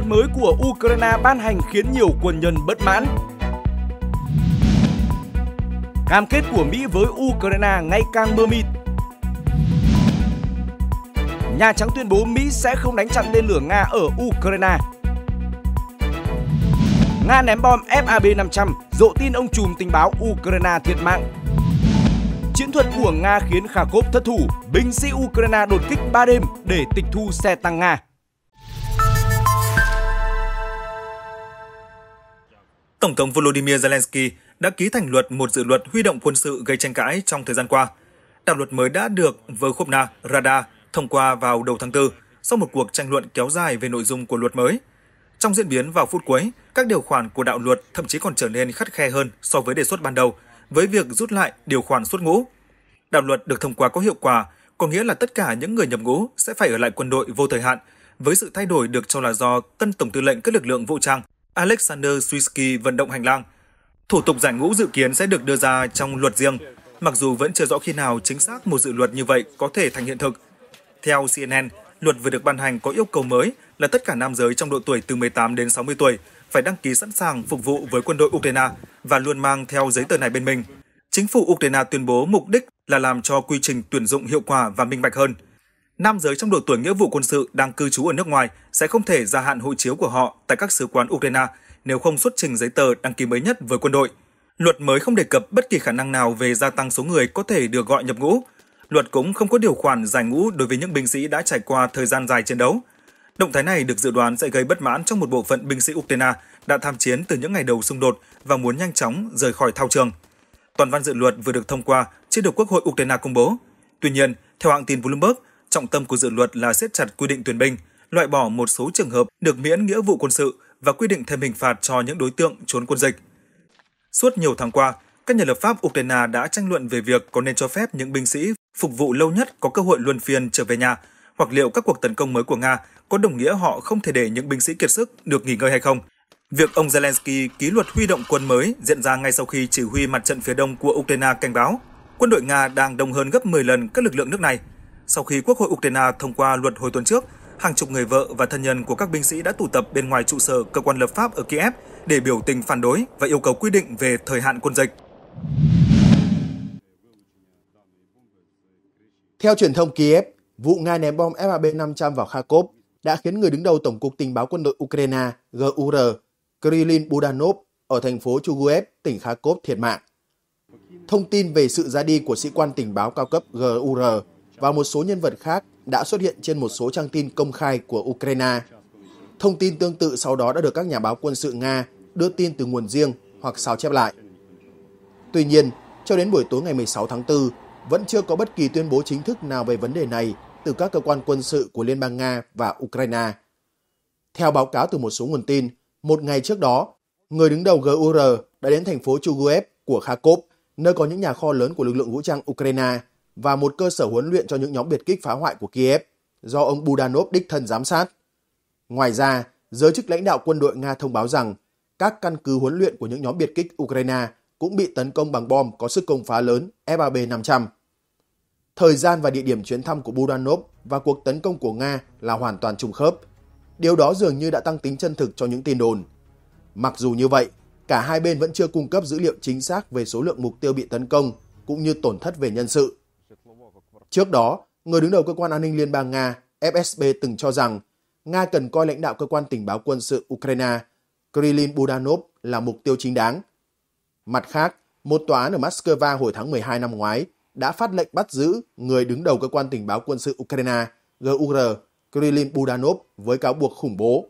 luật mới của Ukraine ban hành khiến nhiều quân nhân bất mãn. Cam kết của Mỹ với Ukraine ngày càng mơ mịt. Nhà Trắng tuyên bố Mỹ sẽ không đánh chặn tên lửa Nga ở Ukraine. Nga ném bom FAB-500, dộ tin ông trùm tình báo Ukraine thiệt mạng. Chiến thuật của Nga khiến Kharkov thất thủ, binh sĩ Ukraine đột kích 3 đêm để tịch thu xe tăng Nga. Tổng thống Volodymyr Zelensky đã ký thành luật một dự luật huy động quân sự gây tranh cãi trong thời gian qua. Đạo luật mới đã được Verkhovna Rada thông qua vào đầu tháng 4 sau một cuộc tranh luận kéo dài về nội dung của luật mới. Trong diễn biến vào phút cuối, các điều khoản của đạo luật thậm chí còn trở nên khắt khe hơn so với đề xuất ban đầu, với việc rút lại điều khoản xuất ngũ. Đạo luật được thông qua có hiệu quả, có nghĩa là tất cả những người nhập ngũ sẽ phải ở lại quân đội vô thời hạn, với sự thay đổi được cho là do tân tổng tư lệnh các lực lượng vũ trang Alexander Swisky vận động hành lang. Thủ tục giải ngũ dự kiến sẽ được đưa ra trong luật riêng, mặc dù vẫn chưa rõ khi nào chính xác một dự luật như vậy có thể thành hiện thực. Theo CNN, luật vừa được ban hành có yêu cầu mới là tất cả nam giới trong độ tuổi từ 18 đến 60 tuổi phải đăng ký sẵn sàng phục vụ với quân đội Ukraine và luôn mang theo giấy tờ này bên mình. Chính phủ Ukraine tuyên bố mục đích là làm cho quy trình tuyển dụng hiệu quả và minh bạch hơn – nam giới trong độ tuổi nghĩa vụ quân sự đang cư trú ở nước ngoài sẽ không thể gia hạn hộ chiếu của họ tại các sứ quán Ukraine nếu không xuất trình giấy tờ đăng ký mới nhất với quân đội. Luật mới không đề cập bất kỳ khả năng nào về gia tăng số người có thể được gọi nhập ngũ. Luật cũng không có điều khoản giải ngũ đối với những binh sĩ đã trải qua thời gian dài chiến đấu. Động thái này được dự đoán sẽ gây bất mãn trong một bộ phận binh sĩ Ukraine đã tham chiến từ những ngày đầu xung đột và muốn nhanh chóng rời khỏi thao trường. Toàn văn dự luật vừa được thông qua chưa được Quốc hội Ukraine công bố. Tuy nhiên, theo hãng tin Bloomberg, Trọng tâm của dự luật là siết chặt quy định tuyển binh, loại bỏ một số trường hợp được miễn nghĩa vụ quân sự và quy định thêm hình phạt cho những đối tượng trốn quân dịch. Suốt nhiều tháng qua, các nhà lập pháp Ukraine đã tranh luận về việc có nên cho phép những binh sĩ phục vụ lâu nhất có cơ hội luân phiên trở về nhà, hoặc liệu các cuộc tấn công mới của Nga có đồng nghĩa họ không thể để những binh sĩ kiệt sức được nghỉ ngơi hay không. Việc ông Zelensky ký luật huy động quân mới diễn ra ngay sau khi chỉ huy mặt trận phía đông của Ukraine cảnh báo quân đội Nga đang đông hơn gấp 10 lần các lực lượng nước này sau khi Quốc hội Ukraine thông qua luật hồi tuần trước, hàng chục người vợ và thân nhân của các binh sĩ đã tụ tập bên ngoài trụ sở cơ quan lập pháp ở Kiev để biểu tình phản đối và yêu cầu quy định về thời hạn quân dịch. Theo truyền thông Kiev, vụ Nga ném bom FAB-500 vào Kharkov đã khiến người đứng đầu Tổng cục Tình báo quân đội Ukraine GUR Krillin Budanov ở thành phố Chuguev, tỉnh Kharkov thiệt mạng. Thông tin về sự ra đi của sĩ quan tình báo cao cấp GUR và một số nhân vật khác đã xuất hiện trên một số trang tin công khai của Ukraine. Thông tin tương tự sau đó đã được các nhà báo quân sự Nga đưa tin từ nguồn riêng hoặc sao chép lại. Tuy nhiên, cho đến buổi tối ngày 16 tháng 4, vẫn chưa có bất kỳ tuyên bố chính thức nào về vấn đề này từ các cơ quan quân sự của Liên bang Nga và Ukraine. Theo báo cáo từ một số nguồn tin, một ngày trước đó, người đứng đầu GUR đã đến thành phố Chuguev của Kharkov, nơi có những nhà kho lớn của lực lượng vũ trang Ukraine và một cơ sở huấn luyện cho những nhóm biệt kích phá hoại của Kiev do ông Budanov đích thân giám sát. Ngoài ra, giới chức lãnh đạo quân đội Nga thông báo rằng các căn cứ huấn luyện của những nhóm biệt kích Ukraine cũng bị tấn công bằng bom có sức công phá lớn FAB-500. Thời gian và địa điểm chuyến thăm của Budanov và cuộc tấn công của Nga là hoàn toàn trùng khớp. Điều đó dường như đã tăng tính chân thực cho những tin đồn. Mặc dù như vậy, cả hai bên vẫn chưa cung cấp dữ liệu chính xác về số lượng mục tiêu bị tấn công cũng như tổn thất về nhân sự. Trước đó, người đứng đầu cơ quan an ninh Liên bang Nga FSB từng cho rằng Nga cần coi lãnh đạo cơ quan tình báo quân sự Ukraine Krillin Budanov là mục tiêu chính đáng. Mặt khác, một tòa án ở Moscow hồi tháng 12 năm ngoái đã phát lệnh bắt giữ người đứng đầu cơ quan tình báo quân sự Ukraine GUR Krillin Budanov với cáo buộc khủng bố.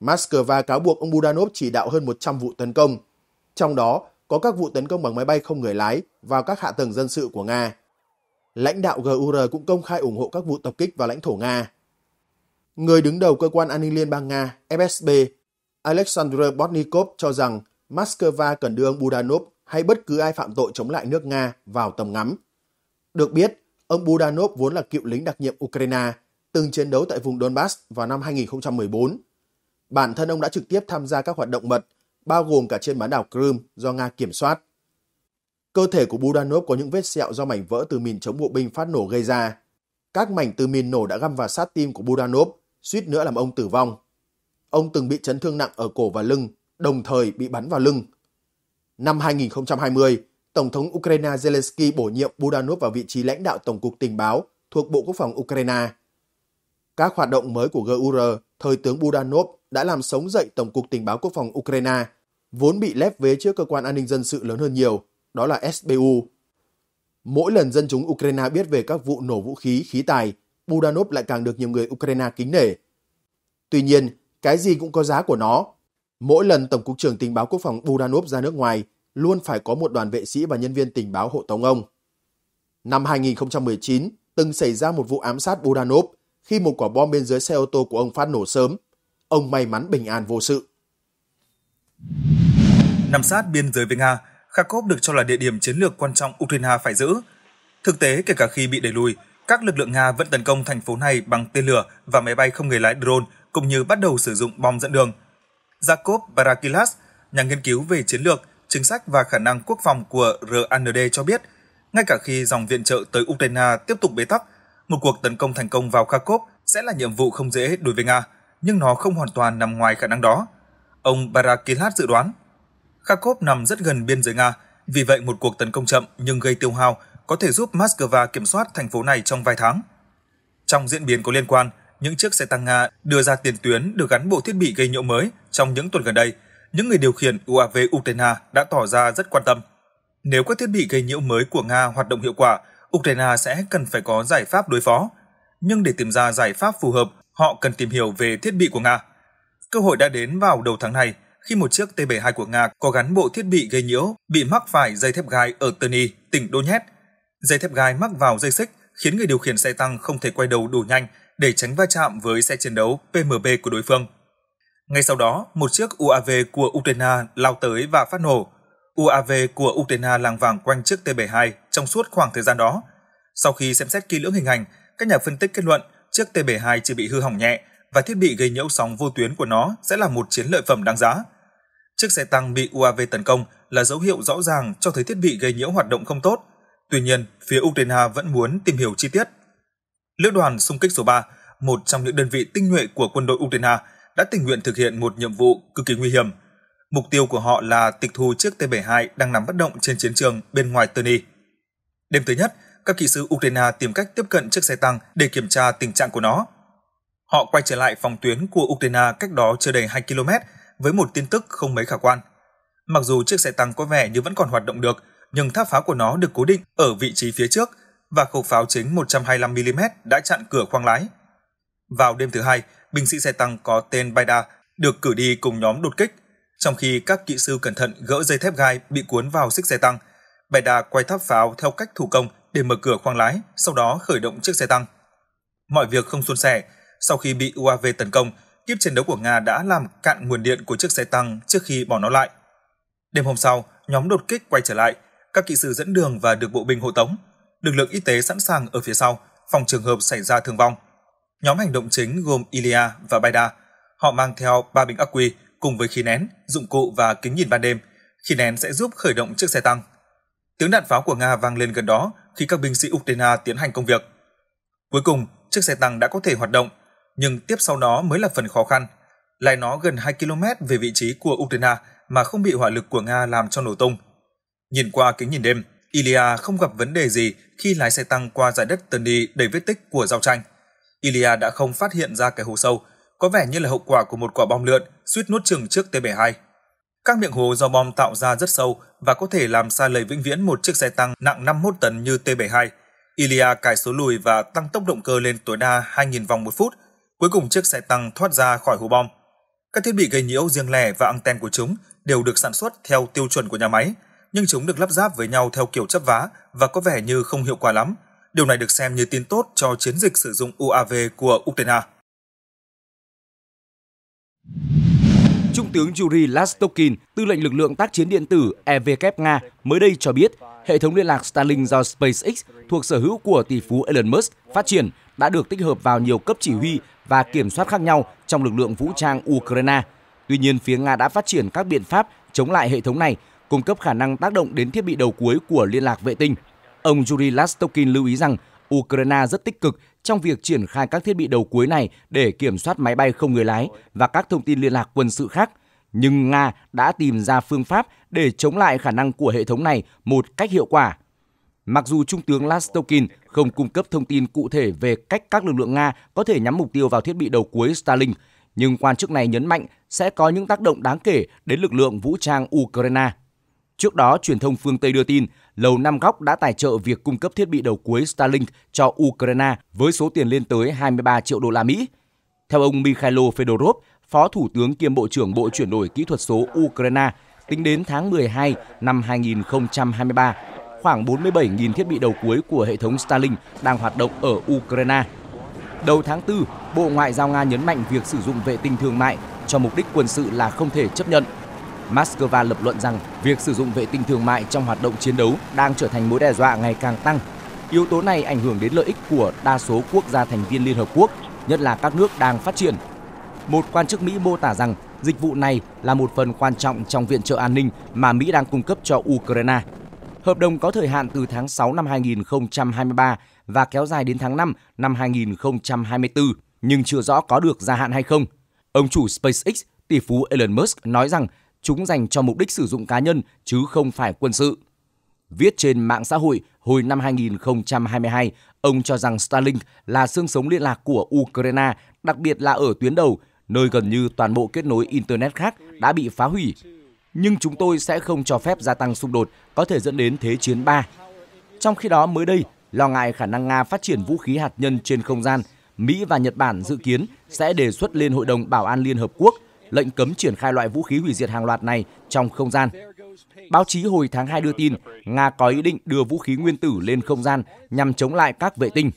Moscow cáo buộc ông Budanov chỉ đạo hơn 100 vụ tấn công, trong đó có các vụ tấn công bằng máy bay không người lái vào các hạ tầng dân sự của Nga lãnh đạo GUR cũng công khai ủng hộ các vụ tập kích vào lãnh thổ Nga. Người đứng đầu cơ quan an ninh liên bang Nga FSB, Alexander Botnikov cho rằng Moscow cần đưa ông Budanov hay bất cứ ai phạm tội chống lại nước Nga vào tầm ngắm. Được biết, ông Budanov vốn là cựu lính đặc nhiệm Ukraine, từng chiến đấu tại vùng Donbass vào năm 2014. Bản thân ông đã trực tiếp tham gia các hoạt động mật, bao gồm cả trên bán đảo Crimea do Nga kiểm soát. Cơ thể của Budanov có những vết sẹo do mảnh vỡ từ mìn chống bộ binh phát nổ gây ra. Các mảnh từ mìn nổ đã găm vào sát tim của Budanov, suýt nữa làm ông tử vong. Ông từng bị chấn thương nặng ở cổ và lưng, đồng thời bị bắn vào lưng. Năm 2020, Tổng thống Ukraine Zelensky bổ nhiệm Budanov vào vị trí lãnh đạo Tổng cục Tình báo thuộc Bộ Quốc phòng Ukraine. Các hoạt động mới của GUR, thời tướng Budanov đã làm sống dậy Tổng cục Tình báo Quốc phòng Ukraine, vốn bị lép vế trước cơ quan an ninh dân sự lớn hơn nhiều, đó là SBU. Mỗi lần dân chúng Ukraine biết về các vụ nổ vũ khí, khí tài, Budanov lại càng được nhiều người Ukraine kính nể. Tuy nhiên, cái gì cũng có giá của nó. Mỗi lần Tổng cục trưởng tình báo quốc phòng Budanov ra nước ngoài, luôn phải có một đoàn vệ sĩ và nhân viên tình báo hộ tống ông. Năm 2019, từng xảy ra một vụ ám sát Budanov khi một quả bom bên dưới xe ô tô của ông phát nổ sớm. Ông may mắn bình an vô sự. Nằm sát biên giới với Nga, Kharkov được cho là địa điểm chiến lược quan trọng Ukraine phải giữ. Thực tế, kể cả khi bị đẩy lùi, các lực lượng Nga vẫn tấn công thành phố này bằng tên lửa và máy bay không người lái drone, cũng như bắt đầu sử dụng bom dẫn đường. Jakob Barakilas, nhà nghiên cứu về chiến lược, chính sách và khả năng quốc phòng của RAND cho biết, ngay cả khi dòng viện trợ tới Ukraine tiếp tục bế tắc, một cuộc tấn công thành công vào Kharkov sẽ là nhiệm vụ không dễ đối với Nga, nhưng nó không hoàn toàn nằm ngoài khả năng đó. Ông Barakilas dự đoán Kharkov nằm rất gần biên giới Nga, vì vậy một cuộc tấn công chậm nhưng gây tiêu hao có thể giúp Moscow kiểm soát thành phố này trong vài tháng. Trong diễn biến có liên quan, những chiếc xe tăng Nga đưa ra tiền tuyến được gắn bộ thiết bị gây nhiễu mới trong những tuần gần đây, những người điều khiển UAV Ukraine đã tỏ ra rất quan tâm. Nếu các thiết bị gây nhiễu mới của Nga hoạt động hiệu quả, Ukraine sẽ cần phải có giải pháp đối phó. Nhưng để tìm ra giải pháp phù hợp, họ cần tìm hiểu về thiết bị của Nga. Cơ hội đã đến vào đầu tháng này khi một chiếc T-72 của Nga có gắn bộ thiết bị gây nhiễu bị mắc phải dây thép gai ở Terni, tỉnh Donetsk. Dây thép gai mắc vào dây xích khiến người điều khiển xe tăng không thể quay đầu đủ nhanh để tránh va chạm với xe chiến đấu PMB của đối phương. Ngay sau đó, một chiếc UAV của Ukraine lao tới và phát nổ. UAV của Ukraine làng vàng quanh chiếc T-72 trong suốt khoảng thời gian đó. Sau khi xem xét kỹ lưỡng hình ảnh, các nhà phân tích kết luận chiếc T-72 chỉ bị hư hỏng nhẹ và thiết bị gây nhiễu sóng vô tuyến của nó sẽ là một chiến lợi phẩm đáng giá. Chiếc xe tăng bị UAV tấn công là dấu hiệu rõ ràng cho thấy thiết bị gây nhiễu hoạt động không tốt. Tuy nhiên, phía Ukraine vẫn muốn tìm hiểu chi tiết. Lữ đoàn xung kích số 3, một trong những đơn vị tinh nhuệ của quân đội Ukraine, đã tình nguyện thực hiện một nhiệm vụ cực kỳ nguy hiểm. Mục tiêu của họ là tịch thu chiếc T-72 đang nằm bất động trên chiến trường bên ngoài Tony. Đêm thứ nhất, các kỹ sư Ukraine tìm cách tiếp cận chiếc xe tăng để kiểm tra tình trạng của nó – Họ quay trở lại phòng tuyến của Ukraine cách đó chưa đầy 2 km với một tin tức không mấy khả quan. Mặc dù chiếc xe tăng có vẻ như vẫn còn hoạt động được, nhưng tháp pháo của nó được cố định ở vị trí phía trước và khẩu pháo chính 125mm đã chặn cửa khoang lái. Vào đêm thứ hai, binh sĩ xe tăng có tên Baida được cử đi cùng nhóm đột kích. Trong khi các kỹ sư cẩn thận gỡ dây thép gai bị cuốn vào xích xe tăng, Baida quay tháp pháo theo cách thủ công để mở cửa khoang lái, sau đó khởi động chiếc xe tăng. Mọi việc không suôn sẻ sau khi bị UAV tấn công, kiếp chiến đấu của Nga đã làm cạn nguồn điện của chiếc xe tăng trước khi bỏ nó lại. Đêm hôm sau, nhóm đột kích quay trở lại, các kỵ sư dẫn đường và được bộ binh hộ tống. Lực lượng y tế sẵn sàng ở phía sau, phòng trường hợp xảy ra thương vong. Nhóm hành động chính gồm Ilya và Baida. Họ mang theo ba bình ắc quy cùng với khí nén, dụng cụ và kính nhìn ban đêm. Khí nén sẽ giúp khởi động chiếc xe tăng. Tiếng đạn pháo của Nga vang lên gần đó khi các binh sĩ Ukraine tiến hành công việc. Cuối cùng, chiếc xe tăng đã có thể hoạt động nhưng tiếp sau đó mới là phần khó khăn. Lại nó gần 2 km về vị trí của Ukraine mà không bị hỏa lực của Nga làm cho nổ tung. Nhìn qua kính nhìn đêm, Ilia không gặp vấn đề gì khi lái xe tăng qua giải đất tần đi đầy vết tích của giao tranh. Ilia đã không phát hiện ra cái hố sâu, có vẻ như là hậu quả của một quả bom lượn suýt nuốt chừng trước T-72. Các miệng hố do bom tạo ra rất sâu và có thể làm xa lầy vĩnh viễn một chiếc xe tăng nặng 51 tấn như T-72. Ilia cài số lùi và tăng tốc động cơ lên tối đa 2.000 vòng một phút – Cuối cùng chiếc xe tăng thoát ra khỏi hố bom. Các thiết bị gây nhiễu riêng lẻ và anten của chúng đều được sản xuất theo tiêu chuẩn của nhà máy, nhưng chúng được lắp ráp với nhau theo kiểu chấp vá và có vẻ như không hiệu quả lắm. Điều này được xem như tin tốt cho chiến dịch sử dụng UAV của Ukraine. Trung tướng Yuri Lastokin, tư lệnh lực lượng tác chiến điện tử EVK Nga, mới đây cho biết hệ thống liên lạc Starlink do SpaceX thuộc sở hữu của tỷ phú Elon Musk phát triển đã được tích hợp vào nhiều cấp chỉ huy và kiểm soát khác nhau trong lực lượng vũ trang Ukraine. Tuy nhiên, phía Nga đã phát triển các biện pháp chống lại hệ thống này, cung cấp khả năng tác động đến thiết bị đầu cuối của liên lạc vệ tinh. Ông Yuri Lastokin lưu ý rằng Ukraine rất tích cực trong việc triển khai các thiết bị đầu cuối này để kiểm soát máy bay không người lái và các thông tin liên lạc quân sự khác. Nhưng Nga đã tìm ra phương pháp để chống lại khả năng của hệ thống này một cách hiệu quả. Mặc dù Trung tướng Lastokin không cung cấp thông tin cụ thể về cách các lực lượng Nga có thể nhắm mục tiêu vào thiết bị đầu cuối Starlink, nhưng quan chức này nhấn mạnh sẽ có những tác động đáng kể đến lực lượng vũ trang Ukraine. Trước đó, truyền thông phương Tây đưa tin, Lầu Năm Góc đã tài trợ việc cung cấp thiết bị đầu cuối Starlink cho Ukraine với số tiền lên tới 23 triệu đô la Mỹ. Theo ông Mikhailo Fedorov, Phó Thủ tướng kiêm Bộ trưởng Bộ chuyển đổi kỹ thuật số Ukraine, tính đến tháng 12 năm 2023, khoảng 47.000 thiết bị đầu cuối của hệ thống Starlink đang hoạt động ở Ukraine. Đầu tháng 4, Bộ Ngoại giao Nga nhấn mạnh việc sử dụng vệ tinh thương mại cho mục đích quân sự là không thể chấp nhận. Moscow lập luận rằng việc sử dụng vệ tinh thương mại trong hoạt động chiến đấu đang trở thành mối đe dọa ngày càng tăng. Yếu tố này ảnh hưởng đến lợi ích của đa số quốc gia thành viên Liên Hợp Quốc, nhất là các nước đang phát triển. Một quan chức Mỹ mô tả rằng dịch vụ này là một phần quan trọng trong viện trợ an ninh mà Mỹ đang cung cấp cho Ukraine Hợp đồng có thời hạn từ tháng 6 năm 2023 và kéo dài đến tháng 5 năm 2024 nhưng chưa rõ có được gia hạn hay không. Ông chủ SpaceX, tỷ phú Elon Musk nói rằng chúng dành cho mục đích sử dụng cá nhân chứ không phải quân sự. Viết trên mạng xã hội hồi năm 2022, ông cho rằng Starlink là xương sống liên lạc của Ukraine, đặc biệt là ở tuyến đầu, nơi gần như toàn bộ kết nối Internet khác đã bị phá hủy nhưng chúng tôi sẽ không cho phép gia tăng xung đột có thể dẫn đến thế chiến 3. Trong khi đó, mới đây, lo ngại khả năng Nga phát triển vũ khí hạt nhân trên không gian, Mỹ và Nhật Bản dự kiến sẽ đề xuất lên Hội đồng Bảo an Liên Hợp Quốc lệnh cấm triển khai loại vũ khí hủy diệt hàng loạt này trong không gian. Báo chí hồi tháng 2 đưa tin Nga có ý định đưa vũ khí nguyên tử lên không gian nhằm chống lại các vệ tinh.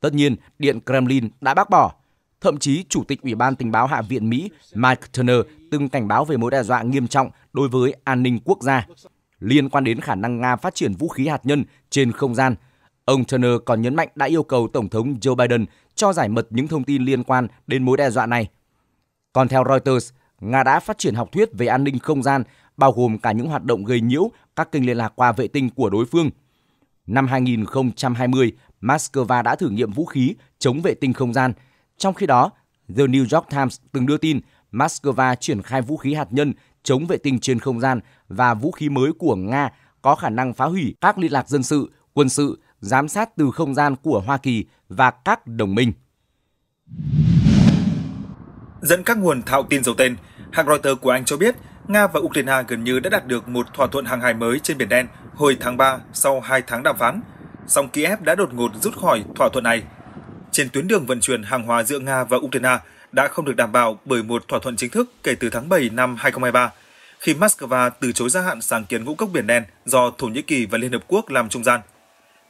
Tất nhiên, Điện Kremlin đã bác bỏ Thậm chí, Chủ tịch Ủy ban Tình báo Hạ viện Mỹ Mike Turner từng cảnh báo về mối đe dọa nghiêm trọng đối với an ninh quốc gia liên quan đến khả năng Nga phát triển vũ khí hạt nhân trên không gian. Ông Turner còn nhấn mạnh đã yêu cầu Tổng thống Joe Biden cho giải mật những thông tin liên quan đến mối đe dọa này. Còn theo Reuters, Nga đã phát triển học thuyết về an ninh không gian, bao gồm cả những hoạt động gây nhiễu các kênh liên lạc qua vệ tinh của đối phương. Năm 2020, Moscow đã thử nghiệm vũ khí chống vệ tinh không gian – trong khi đó, The New York Times từng đưa tin Moscow triển khai vũ khí hạt nhân chống vệ tinh trên không gian và vũ khí mới của Nga có khả năng phá hủy các liên lạc dân sự, quân sự, giám sát từ không gian của Hoa Kỳ và các đồng minh. Dẫn các nguồn thạo tin giấu tên, hãng Reuters của Anh cho biết Nga và Ukraine gần như đã đạt được một thỏa thuận hàng hải mới trên Biển Đen hồi tháng 3 sau 2 tháng đàm phán. Song Kiev đã đột ngột rút khỏi thỏa thuận này – trên tuyến đường vận chuyển hàng hóa giữa Nga và Ukraine đã không được đảm bảo bởi một thỏa thuận chính thức kể từ tháng 7 năm 2023, khi Moscow từ chối gia hạn sáng kiến ngũ cốc Biển Đen do Thổ Nhĩ Kỳ và Liên Hợp Quốc làm trung gian.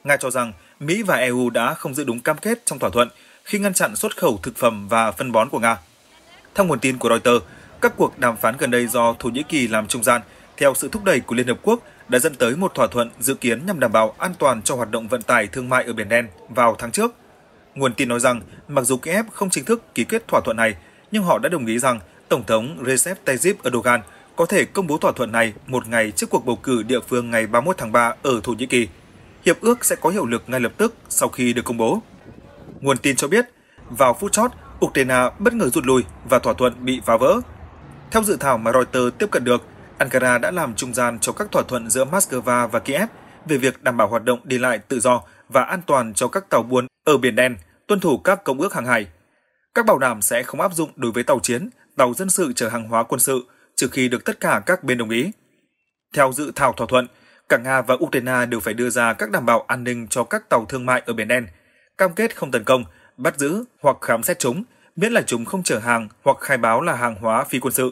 Nga cho rằng Mỹ và EU đã không giữ đúng cam kết trong thỏa thuận khi ngăn chặn xuất khẩu thực phẩm và phân bón của Nga. Theo nguồn tin của Reuters, các cuộc đàm phán gần đây do Thổ Nhĩ Kỳ làm trung gian theo sự thúc đẩy của Liên Hợp Quốc đã dẫn tới một thỏa thuận dự kiến nhằm đảm bảo an toàn cho hoạt động vận tải thương mại ở Biển Đen vào tháng trước – Nguồn tin nói rằng, mặc dù Kiev không chính thức ký kết thỏa thuận này, nhưng họ đã đồng ý rằng Tổng thống Recep Tayyip Erdogan có thể công bố thỏa thuận này một ngày trước cuộc bầu cử địa phương ngày 31 tháng 3 ở Thổ Nhĩ Kỳ. Hiệp ước sẽ có hiệu lực ngay lập tức sau khi được công bố. Nguồn tin cho biết, vào phút chót, Ukraine bất ngờ rụt lui và thỏa thuận bị phá vỡ. Theo dự thảo mà Reuters tiếp cận được, Ankara đã làm trung gian cho các thỏa thuận giữa Moscow và Kiev về việc đảm bảo hoạt động đi lại tự do và an toàn cho các tàu buôn ở Biển Đen, tuân thủ các công ước hàng hải. Các bảo đảm sẽ không áp dụng đối với tàu chiến, tàu dân sự chở hàng hóa quân sự trừ khi được tất cả các bên đồng ý. Theo dự thảo thỏa thuận, cả Nga và Ukraine đều phải đưa ra các đảm bảo an ninh cho các tàu thương mại ở Biển Đen, cam kết không tấn công, bắt giữ hoặc khám xét chúng, miễn là chúng không chở hàng hoặc khai báo là hàng hóa phi quân sự.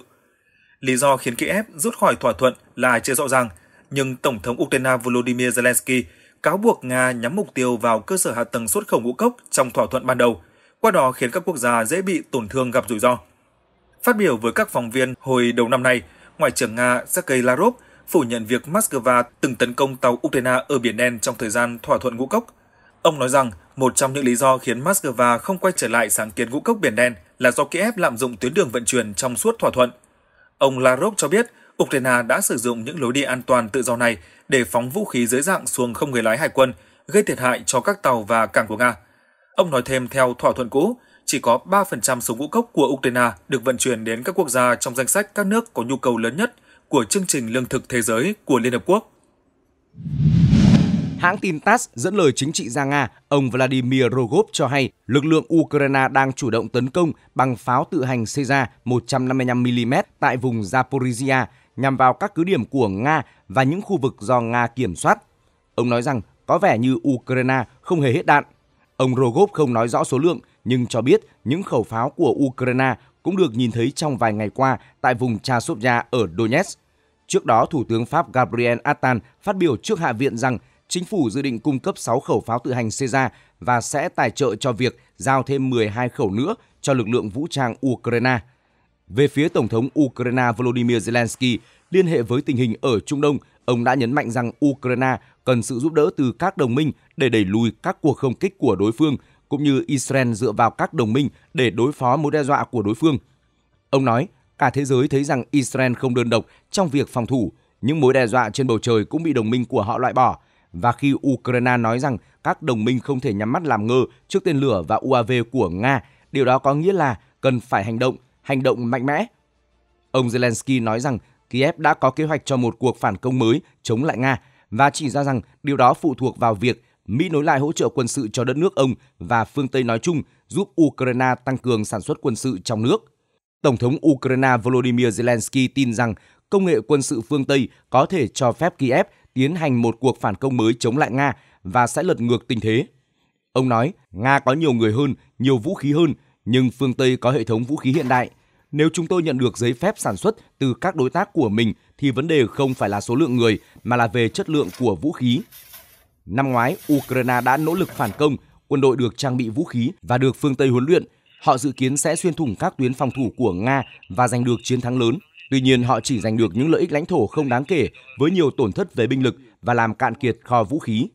Lý do khiến Kiev rút khỏi thỏa thuận là chưa rõ ràng, nhưng Tổng thống Ukraine Volodymyr Zelensky cáo buộc Nga nhắm mục tiêu vào cơ sở hạ tầng xuất khẩu ngũ cốc trong thỏa thuận ban đầu, qua đó khiến các quốc gia dễ bị tổn thương gặp rủi ro. Phát biểu với các phóng viên hồi đầu năm nay, Ngoại trưởng Nga Sergei Lavrov phủ nhận việc Moscow từng tấn công tàu Ukraine ở Biển Đen trong thời gian thỏa thuận ngũ cốc. Ông nói rằng một trong những lý do khiến Moscow không quay trở lại sáng kiến ngũ cốc Biển Đen là do Kiev lạm dụng tuyến đường vận chuyển trong suốt thỏa thuận. Ông Lavrov cho biết Ukraine đã sử dụng những lối đi an toàn tự do này để phóng vũ khí dưới dạng xuồng không người lái hải quân, gây thiệt hại cho các tàu và cảng của Nga. Ông nói thêm theo thỏa thuận cũ, chỉ có 3% số ngũ cốc của Ukraine được vận chuyển đến các quốc gia trong danh sách các nước có nhu cầu lớn nhất của chương trình lương thực thế giới của Liên Hợp Quốc. Hãng tin TASS dẫn lời chính trị gia Nga, ông Vladimir Rogov cho hay lực lượng Ukraine đang chủ động tấn công bằng pháo tự hành Caesar 155mm tại vùng Zaporizhia nhằm vào các cứ điểm của Nga và những khu vực do Nga kiểm soát. Ông nói rằng có vẻ như Ukraine không hề hết đạn. Ông Rogov không nói rõ số lượng nhưng cho biết những khẩu pháo của Ukraine cũng được nhìn thấy trong vài ngày qua tại vùng Chasovya ở Donetsk. Trước đó, Thủ tướng Pháp Gabriel Attal phát biểu trước Hạ viện rằng chính phủ dự định cung cấp 6 khẩu pháo tự hành Caesar và sẽ tài trợ cho việc giao thêm 12 khẩu nữa cho lực lượng vũ trang Ukraine. Về phía Tổng thống Ukraine Volodymyr Zelensky, liên hệ với tình hình ở Trung Đông, ông đã nhấn mạnh rằng Ukraine cần sự giúp đỡ từ các đồng minh để đẩy lùi các cuộc không kích của đối phương, cũng như Israel dựa vào các đồng minh để đối phó mối đe dọa của đối phương. Ông nói, cả thế giới thấy rằng Israel không đơn độc trong việc phòng thủ, những mối đe dọa trên bầu trời cũng bị đồng minh của họ loại bỏ. Và khi Ukraine nói rằng các đồng minh không thể nhắm mắt làm ngơ trước tên lửa và UAV của Nga, điều đó có nghĩa là cần phải hành động hành động mạnh mẽ. Ông Zelensky nói rằng Kiev đã có kế hoạch cho một cuộc phản công mới chống lại Nga và chỉ ra rằng điều đó phụ thuộc vào việc Mỹ nối lại hỗ trợ quân sự cho đất nước ông và phương Tây nói chung giúp Ukraine tăng cường sản xuất quân sự trong nước. Tổng thống Ukraine Volodymyr Zelensky tin rằng công nghệ quân sự phương Tây có thể cho phép Kiev tiến hành một cuộc phản công mới chống lại Nga và sẽ lật ngược tình thế. Ông nói, Nga có nhiều người hơn, nhiều vũ khí hơn, nhưng phương Tây có hệ thống vũ khí hiện đại, nếu chúng tôi nhận được giấy phép sản xuất từ các đối tác của mình thì vấn đề không phải là số lượng người mà là về chất lượng của vũ khí. Năm ngoái, Ukraine đã nỗ lực phản công, quân đội được trang bị vũ khí và được phương Tây huấn luyện. Họ dự kiến sẽ xuyên thủng các tuyến phòng thủ của Nga và giành được chiến thắng lớn. Tuy nhiên, họ chỉ giành được những lợi ích lãnh thổ không đáng kể với nhiều tổn thất về binh lực và làm cạn kiệt kho vũ khí.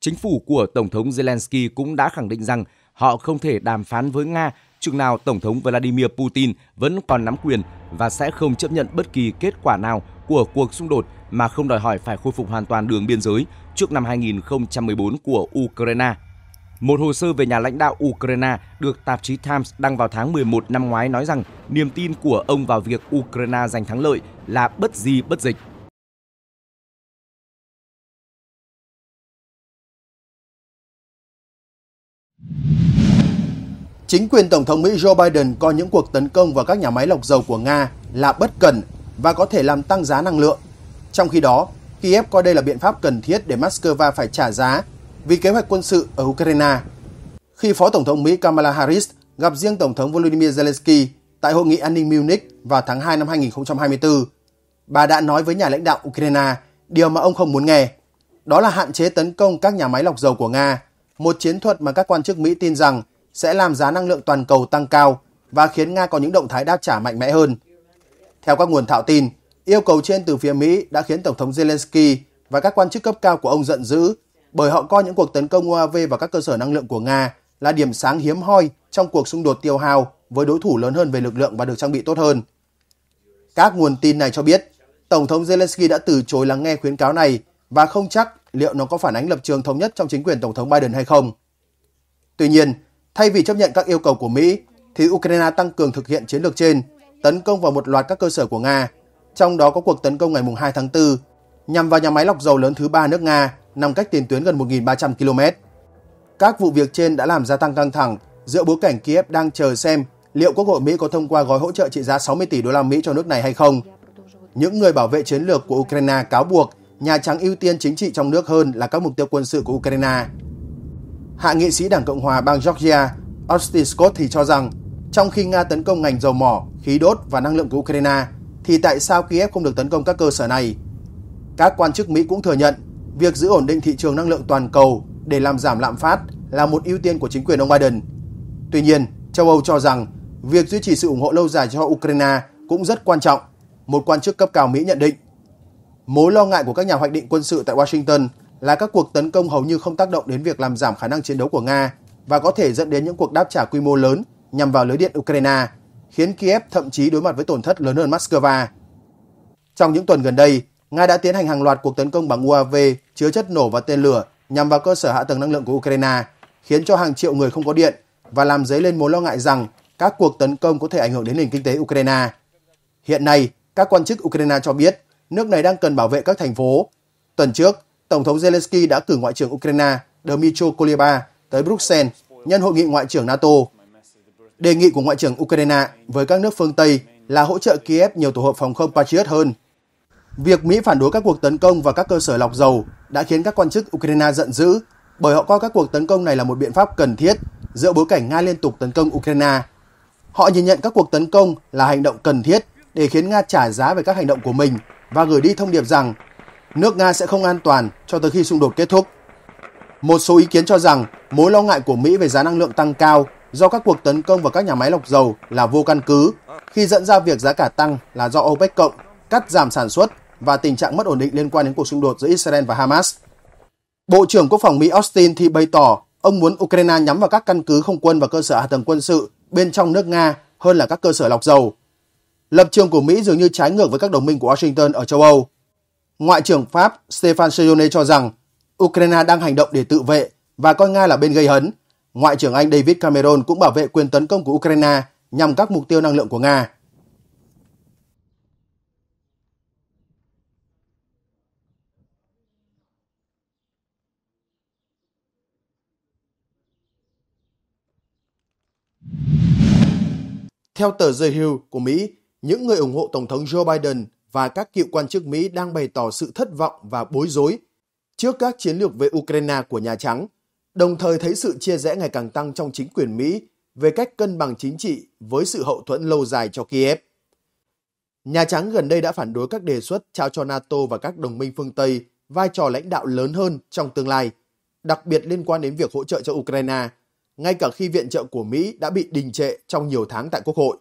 Chính phủ của Tổng thống Zelensky cũng đã khẳng định rằng họ không thể đàm phán với Nga chừng nào Tổng thống Vladimir Putin vẫn còn nắm quyền và sẽ không chấp nhận bất kỳ kết quả nào của cuộc xung đột mà không đòi hỏi phải khôi phục hoàn toàn đường biên giới trước năm 2014 của Ukraine. Một hồ sơ về nhà lãnh đạo Ukraine được tạp chí Times đăng vào tháng 11 năm ngoái nói rằng niềm tin của ông vào việc Ukraine giành thắng lợi là bất di bất dịch. Chính quyền Tổng thống Mỹ Joe Biden coi những cuộc tấn công vào các nhà máy lọc dầu của Nga là bất cần và có thể làm tăng giá năng lượng. Trong khi đó, Kiev coi đây là biện pháp cần thiết để Moscow phải trả giá vì kế hoạch quân sự ở Ukraine. Khi Phó Tổng thống Mỹ Kamala Harris gặp riêng Tổng thống Volodymyr Zelensky tại Hội nghị an ninh Munich vào tháng 2 năm 2024, bà đã nói với nhà lãnh đạo Ukraine điều mà ông không muốn nghe. Đó là hạn chế tấn công các nhà máy lọc dầu của Nga, một chiến thuật mà các quan chức Mỹ tin rằng sẽ làm giá năng lượng toàn cầu tăng cao và khiến Nga có những động thái đáp trả mạnh mẽ hơn. Theo các nguồn thạo tin, yêu cầu trên từ phía Mỹ đã khiến Tổng thống Zelensky và các quan chức cấp cao của ông giận dữ bởi họ coi những cuộc tấn công UAV vào các cơ sở năng lượng của Nga là điểm sáng hiếm hoi trong cuộc xung đột tiêu hao với đối thủ lớn hơn về lực lượng và được trang bị tốt hơn. Các nguồn tin này cho biết, Tổng thống Zelensky đã từ chối lắng nghe khuyến cáo này và không chắc liệu nó có phản ánh lập trường thống nhất trong chính quyền Tổng thống Biden hay không. Tuy nhiên, Thay vì chấp nhận các yêu cầu của Mỹ, thì Ukraine tăng cường thực hiện chiến lược trên, tấn công vào một loạt các cơ sở của Nga, trong đó có cuộc tấn công ngày 2 tháng 4 nhằm vào nhà máy lọc dầu lớn thứ ba nước Nga nằm cách tiền tuyến gần 1.300 km. Các vụ việc trên đã làm gia tăng căng thẳng giữa bối cảnh Kiev đang chờ xem liệu Quốc hội Mỹ có thông qua gói hỗ trợ trị giá 60 tỷ đô la Mỹ cho nước này hay không. Những người bảo vệ chiến lược của Ukraine cáo buộc Nhà Trắng ưu tiên chính trị trong nước hơn là các mục tiêu quân sự của Ukraine hạ nghị sĩ Đảng Cộng hòa bang Georgia Austin Scott thì cho rằng trong khi Nga tấn công ngành dầu mỏ, khí đốt và năng lượng của Ukraine, thì tại sao Kiev không được tấn công các cơ sở này? Các quan chức Mỹ cũng thừa nhận việc giữ ổn định thị trường năng lượng toàn cầu để làm giảm lạm phát là một ưu tiên của chính quyền ông Biden. Tuy nhiên, châu Âu cho rằng việc duy trì sự ủng hộ lâu dài cho Ukraine cũng rất quan trọng, một quan chức cấp cao Mỹ nhận định. Mối lo ngại của các nhà hoạch định quân sự tại Washington là các cuộc tấn công hầu như không tác động đến việc làm giảm khả năng chiến đấu của Nga và có thể dẫn đến những cuộc đáp trả quy mô lớn nhằm vào lưới điện Ukraine, khiến Kiev thậm chí đối mặt với tổn thất lớn hơn Moscow. Trong những tuần gần đây, Nga đã tiến hành hàng loạt cuộc tấn công bằng UAV chứa chất nổ và tên lửa nhằm vào cơ sở hạ tầng năng lượng của Ukraine, khiến cho hàng triệu người không có điện và làm dấy lên mối lo ngại rằng các cuộc tấn công có thể ảnh hưởng đến nền kinh tế Ukraine. Hiện nay, các quan chức Ukraine cho biết nước này đang cần bảo vệ các thành phố. Tuần trước, Tổng thống Zelensky đã cử Ngoại trưởng Ukraine Dmytro Kuleba tới Bruxelles nhân hội nghị Ngoại trưởng NATO. Đề nghị của Ngoại trưởng Ukraine với các nước phương Tây là hỗ trợ Kiev nhiều tổ hợp phòng không Patriot hơn. Việc Mỹ phản đối các cuộc tấn công vào các cơ sở lọc dầu đã khiến các quan chức Ukraine giận dữ bởi họ coi các cuộc tấn công này là một biện pháp cần thiết giữa bối cảnh Nga liên tục tấn công Ukraine. Họ nhìn nhận các cuộc tấn công là hành động cần thiết để khiến Nga trả giá về các hành động của mình và gửi đi thông điệp rằng nước Nga sẽ không an toàn cho tới khi xung đột kết thúc. Một số ý kiến cho rằng mối lo ngại của Mỹ về giá năng lượng tăng cao do các cuộc tấn công vào các nhà máy lọc dầu là vô căn cứ khi dẫn ra việc giá cả tăng là do OPEC cộng cắt giảm sản xuất và tình trạng mất ổn định liên quan đến cuộc xung đột giữa Israel và Hamas. Bộ trưởng Quốc phòng Mỹ Austin thì bày tỏ ông muốn Ukraine nhắm vào các căn cứ không quân và cơ sở hạ tầng quân sự bên trong nước Nga hơn là các cơ sở lọc dầu. Lập trường của Mỹ dường như trái ngược với các đồng minh của Washington ở châu Âu. Ngoại trưởng Pháp Stéphane Sejourné cho rằng Ukraine đang hành động để tự vệ và coi Nga là bên gây hấn. Ngoại trưởng Anh David Cameron cũng bảo vệ quyền tấn công của Ukraine nhằm các mục tiêu năng lượng của Nga. Theo tờ The Hill của Mỹ, những người ủng hộ Tổng thống Joe Biden và các cựu quan chức Mỹ đang bày tỏ sự thất vọng và bối rối trước các chiến lược về Ukraine của Nhà Trắng, đồng thời thấy sự chia rẽ ngày càng tăng trong chính quyền Mỹ về cách cân bằng chính trị với sự hậu thuẫn lâu dài cho Kiev. Nhà Trắng gần đây đã phản đối các đề xuất trao cho NATO và các đồng minh phương Tây vai trò lãnh đạo lớn hơn trong tương lai, đặc biệt liên quan đến việc hỗ trợ cho Ukraine, ngay cả khi viện trợ của Mỹ đã bị đình trệ trong nhiều tháng tại Quốc hội.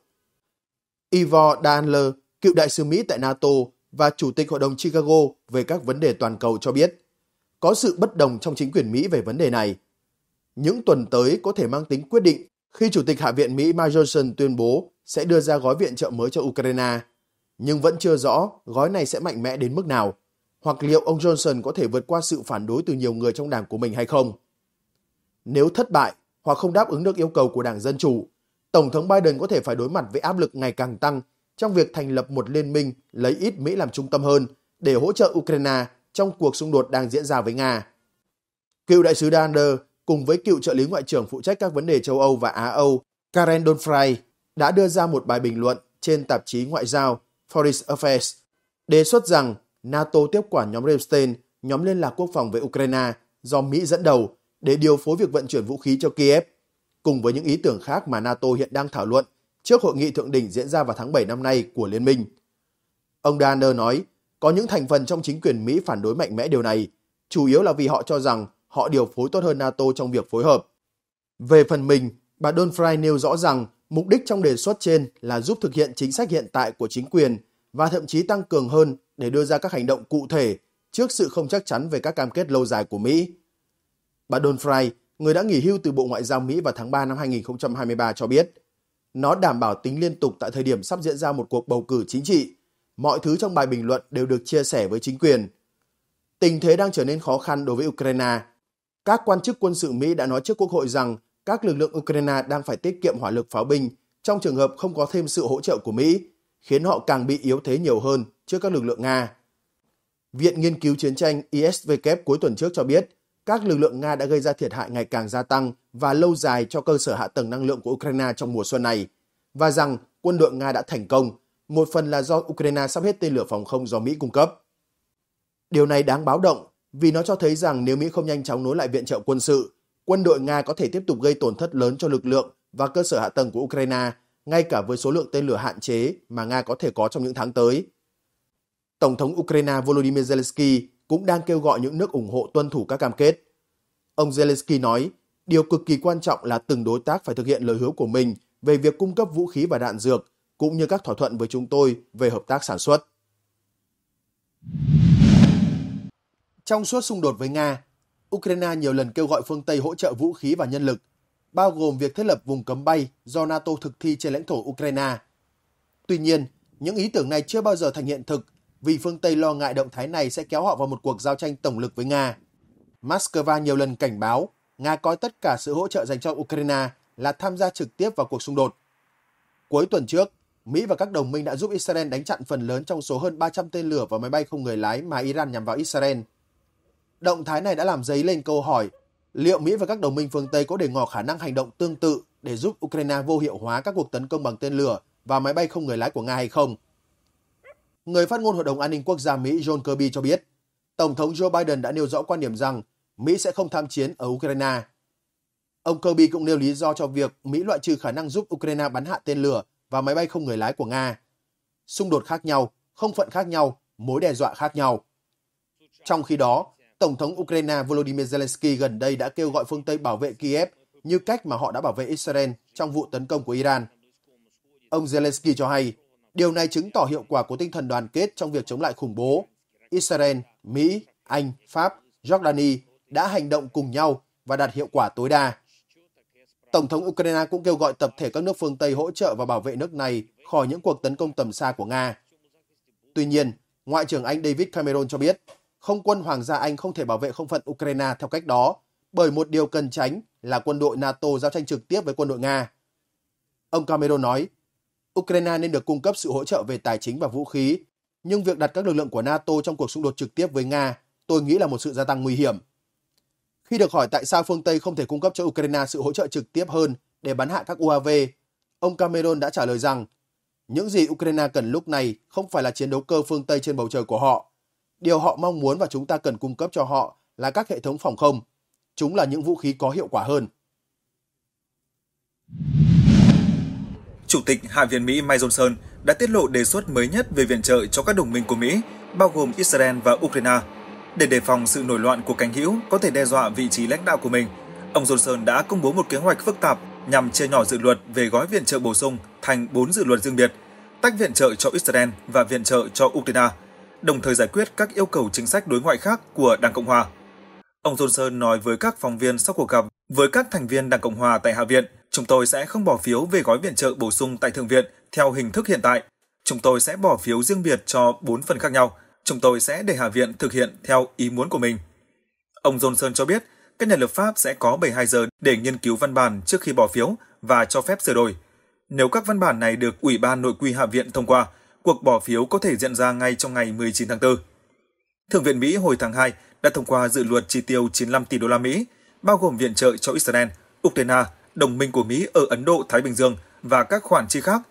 Ivor Danler, cựu đại sứ Mỹ tại NATO và Chủ tịch Hội đồng Chicago về các vấn đề toàn cầu cho biết, có sự bất đồng trong chính quyền Mỹ về vấn đề này. Những tuần tới có thể mang tính quyết định khi Chủ tịch Hạ viện Mỹ Mike Johnson tuyên bố sẽ đưa ra gói viện trợ mới cho Ukraine, nhưng vẫn chưa rõ gói này sẽ mạnh mẽ đến mức nào, hoặc liệu ông Johnson có thể vượt qua sự phản đối từ nhiều người trong đảng của mình hay không. Nếu thất bại hoặc không đáp ứng được yêu cầu của đảng Dân Chủ, Tổng thống Biden có thể phải đối mặt với áp lực ngày càng tăng trong việc thành lập một liên minh lấy ít Mỹ làm trung tâm hơn để hỗ trợ Ukraine trong cuộc xung đột đang diễn ra với Nga. Cựu đại sứ Dander cùng với cựu trợ lý ngoại trưởng phụ trách các vấn đề châu Âu và Á-Âu Karen Donfrey đã đưa ra một bài bình luận trên tạp chí ngoại giao Foreign Affairs đề xuất rằng NATO tiếp quản nhóm Ramstein, nhóm liên lạc quốc phòng với Ukraine do Mỹ dẫn đầu để điều phối việc vận chuyển vũ khí cho Kiev, cùng với những ý tưởng khác mà NATO hiện đang thảo luận – trước hội nghị thượng đỉnh diễn ra vào tháng 7 năm nay của Liên minh. Ông Danner nói, có những thành phần trong chính quyền Mỹ phản đối mạnh mẽ điều này, chủ yếu là vì họ cho rằng họ điều phối tốt hơn NATO trong việc phối hợp. Về phần mình, bà Don Fry nêu rõ rằng mục đích trong đề xuất trên là giúp thực hiện chính sách hiện tại của chính quyền và thậm chí tăng cường hơn để đưa ra các hành động cụ thể trước sự không chắc chắn về các cam kết lâu dài của Mỹ. Bà Don Fry, người đã nghỉ hưu từ Bộ Ngoại giao Mỹ vào tháng 3 năm 2023 cho biết, nó đảm bảo tính liên tục tại thời điểm sắp diễn ra một cuộc bầu cử chính trị. Mọi thứ trong bài bình luận đều được chia sẻ với chính quyền. Tình thế đang trở nên khó khăn đối với Ukraine. Các quan chức quân sự Mỹ đã nói trước Quốc hội rằng các lực lượng Ukraine đang phải tiết kiệm hỏa lực pháo binh trong trường hợp không có thêm sự hỗ trợ của Mỹ, khiến họ càng bị yếu thế nhiều hơn trước các lực lượng Nga. Viện Nghiên cứu Chiến tranh ISVK cuối tuần trước cho biết, các lực lượng Nga đã gây ra thiệt hại ngày càng gia tăng và lâu dài cho cơ sở hạ tầng năng lượng của Ukraine trong mùa xuân này, và rằng quân đội Nga đã thành công, một phần là do Ukraine sắp hết tên lửa phòng không do Mỹ cung cấp. Điều này đáng báo động vì nó cho thấy rằng nếu Mỹ không nhanh chóng nối lại viện trợ quân sự, quân đội Nga có thể tiếp tục gây tổn thất lớn cho lực lượng và cơ sở hạ tầng của Ukraine, ngay cả với số lượng tên lửa hạn chế mà Nga có thể có trong những tháng tới. Tổng thống Ukraine Volodymyr Zelensky cũng đang kêu gọi những nước ủng hộ tuân thủ các cam kết. Ông Zelensky nói, điều cực kỳ quan trọng là từng đối tác phải thực hiện lời hứa của mình về việc cung cấp vũ khí và đạn dược, cũng như các thỏa thuận với chúng tôi về hợp tác sản xuất. Trong suốt xung đột với Nga, Ukraine nhiều lần kêu gọi phương Tây hỗ trợ vũ khí và nhân lực, bao gồm việc thiết lập vùng cấm bay do NATO thực thi trên lãnh thổ Ukraine. Tuy nhiên, những ý tưởng này chưa bao giờ thành hiện thực vì phương Tây lo ngại động thái này sẽ kéo họ vào một cuộc giao tranh tổng lực với Nga. Moscow nhiều lần cảnh báo Nga coi tất cả sự hỗ trợ dành cho Ukraine là tham gia trực tiếp vào cuộc xung đột. Cuối tuần trước, Mỹ và các đồng minh đã giúp Israel đánh chặn phần lớn trong số hơn 300 tên lửa và máy bay không người lái mà Iran nhắm vào Israel. Động thái này đã làm dấy lên câu hỏi liệu Mỹ và các đồng minh phương Tây có để ngỏ khả năng hành động tương tự để giúp Ukraine vô hiệu hóa các cuộc tấn công bằng tên lửa và máy bay không người lái của Nga hay không? người phát ngôn Hội đồng An ninh Quốc gia Mỹ John Kirby cho biết, Tổng thống Joe Biden đã nêu rõ quan điểm rằng Mỹ sẽ không tham chiến ở Ukraine. Ông Kirby cũng nêu lý do cho việc Mỹ loại trừ khả năng giúp Ukraine bắn hạ tên lửa và máy bay không người lái của Nga. Xung đột khác nhau, không phận khác nhau, mối đe dọa khác nhau. Trong khi đó, Tổng thống Ukraine Volodymyr Zelensky gần đây đã kêu gọi phương Tây bảo vệ Kiev như cách mà họ đã bảo vệ Israel trong vụ tấn công của Iran. Ông Zelensky cho hay Điều này chứng tỏ hiệu quả của tinh thần đoàn kết trong việc chống lại khủng bố. Israel, Mỹ, Anh, Pháp, Jordani đã hành động cùng nhau và đạt hiệu quả tối đa. Tổng thống Ukraine cũng kêu gọi tập thể các nước phương Tây hỗ trợ và bảo vệ nước này khỏi những cuộc tấn công tầm xa của Nga. Tuy nhiên, Ngoại trưởng Anh David Cameron cho biết, không quân Hoàng gia Anh không thể bảo vệ không phận Ukraine theo cách đó, bởi một điều cần tránh là quân đội NATO giao tranh trực tiếp với quân đội Nga. Ông Cameron nói, Ukraine nên được cung cấp sự hỗ trợ về tài chính và vũ khí, nhưng việc đặt các lực lượng của NATO trong cuộc xung đột trực tiếp với Nga, tôi nghĩ là một sự gia tăng nguy hiểm. Khi được hỏi tại sao phương Tây không thể cung cấp cho Ukraine sự hỗ trợ trực tiếp hơn để bắn hạ các UAV, ông Cameron đã trả lời rằng những gì Ukraine cần lúc này không phải là chiến đấu cơ phương Tây trên bầu trời của họ. Điều họ mong muốn và chúng ta cần cung cấp cho họ là các hệ thống phòng không. Chúng là những vũ khí có hiệu quả hơn. Chủ tịch Hạ viện Mỹ Mike Johnson đã tiết lộ đề xuất mới nhất về viện trợ cho các đồng minh của Mỹ, bao gồm Israel và Ukraine. Để đề phòng sự nổi loạn của cánh hữu có thể đe dọa vị trí lãnh đạo của mình, ông Johnson đã công bố một kế hoạch phức tạp nhằm chia nhỏ dự luật về gói viện trợ bổ sung thành 4 dự luật riêng biệt, tách viện trợ cho Israel và viện trợ cho Ukraine, đồng thời giải quyết các yêu cầu chính sách đối ngoại khác của Đảng Cộng Hòa. Ông Johnson nói với các phóng viên sau cuộc gặp với các thành viên Đảng Cộng Hòa tại Hạ viện – chúng tôi sẽ không bỏ phiếu về gói viện trợ bổ sung tại Thượng viện theo hình thức hiện tại. Chúng tôi sẽ bỏ phiếu riêng biệt cho 4 phần khác nhau. Chúng tôi sẽ để Hạ viện thực hiện theo ý muốn của mình. Ông Johnson cho biết, các nhà lập pháp sẽ có 72 giờ để nghiên cứu văn bản trước khi bỏ phiếu và cho phép sửa đổi. Nếu các văn bản này được Ủy ban Nội quy Hạ viện thông qua, cuộc bỏ phiếu có thể diễn ra ngay trong ngày 19 tháng 4. Thượng viện Mỹ hồi tháng 2 đã thông qua dự luật chi tiêu 95 tỷ đô la Mỹ, bao gồm viện trợ cho Israel, Ukraine đồng minh của Mỹ ở Ấn Độ, Thái Bình Dương và các khoản chi khác,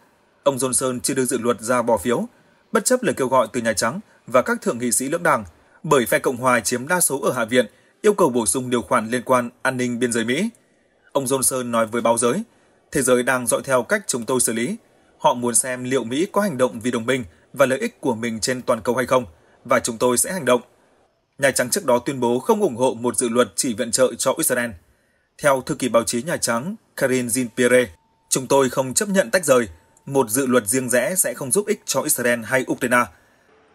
ông Johnson chưa đưa dự luật ra bỏ phiếu, bất chấp lời kêu gọi từ Nhà Trắng và các thượng nghị sĩ lưỡng đảng, bởi phe Cộng hòa chiếm đa số ở Hạ viện, yêu cầu bổ sung điều khoản liên quan an ninh biên giới Mỹ. Ông Johnson nói với báo giới, thế giới đang dõi theo cách chúng tôi xử lý. Họ muốn xem liệu Mỹ có hành động vì đồng minh và lợi ích của mình trên toàn cầu hay không, và chúng tôi sẽ hành động. Nhà Trắng trước đó tuyên bố không ủng hộ một dự luật chỉ viện trợ cho Israel. Theo thư ký báo chí Nhà Trắng Karin Jean-Pierre, chúng tôi không chấp nhận tách rời, một dự luật riêng rẽ sẽ không giúp ích cho Israel hay Ukraine.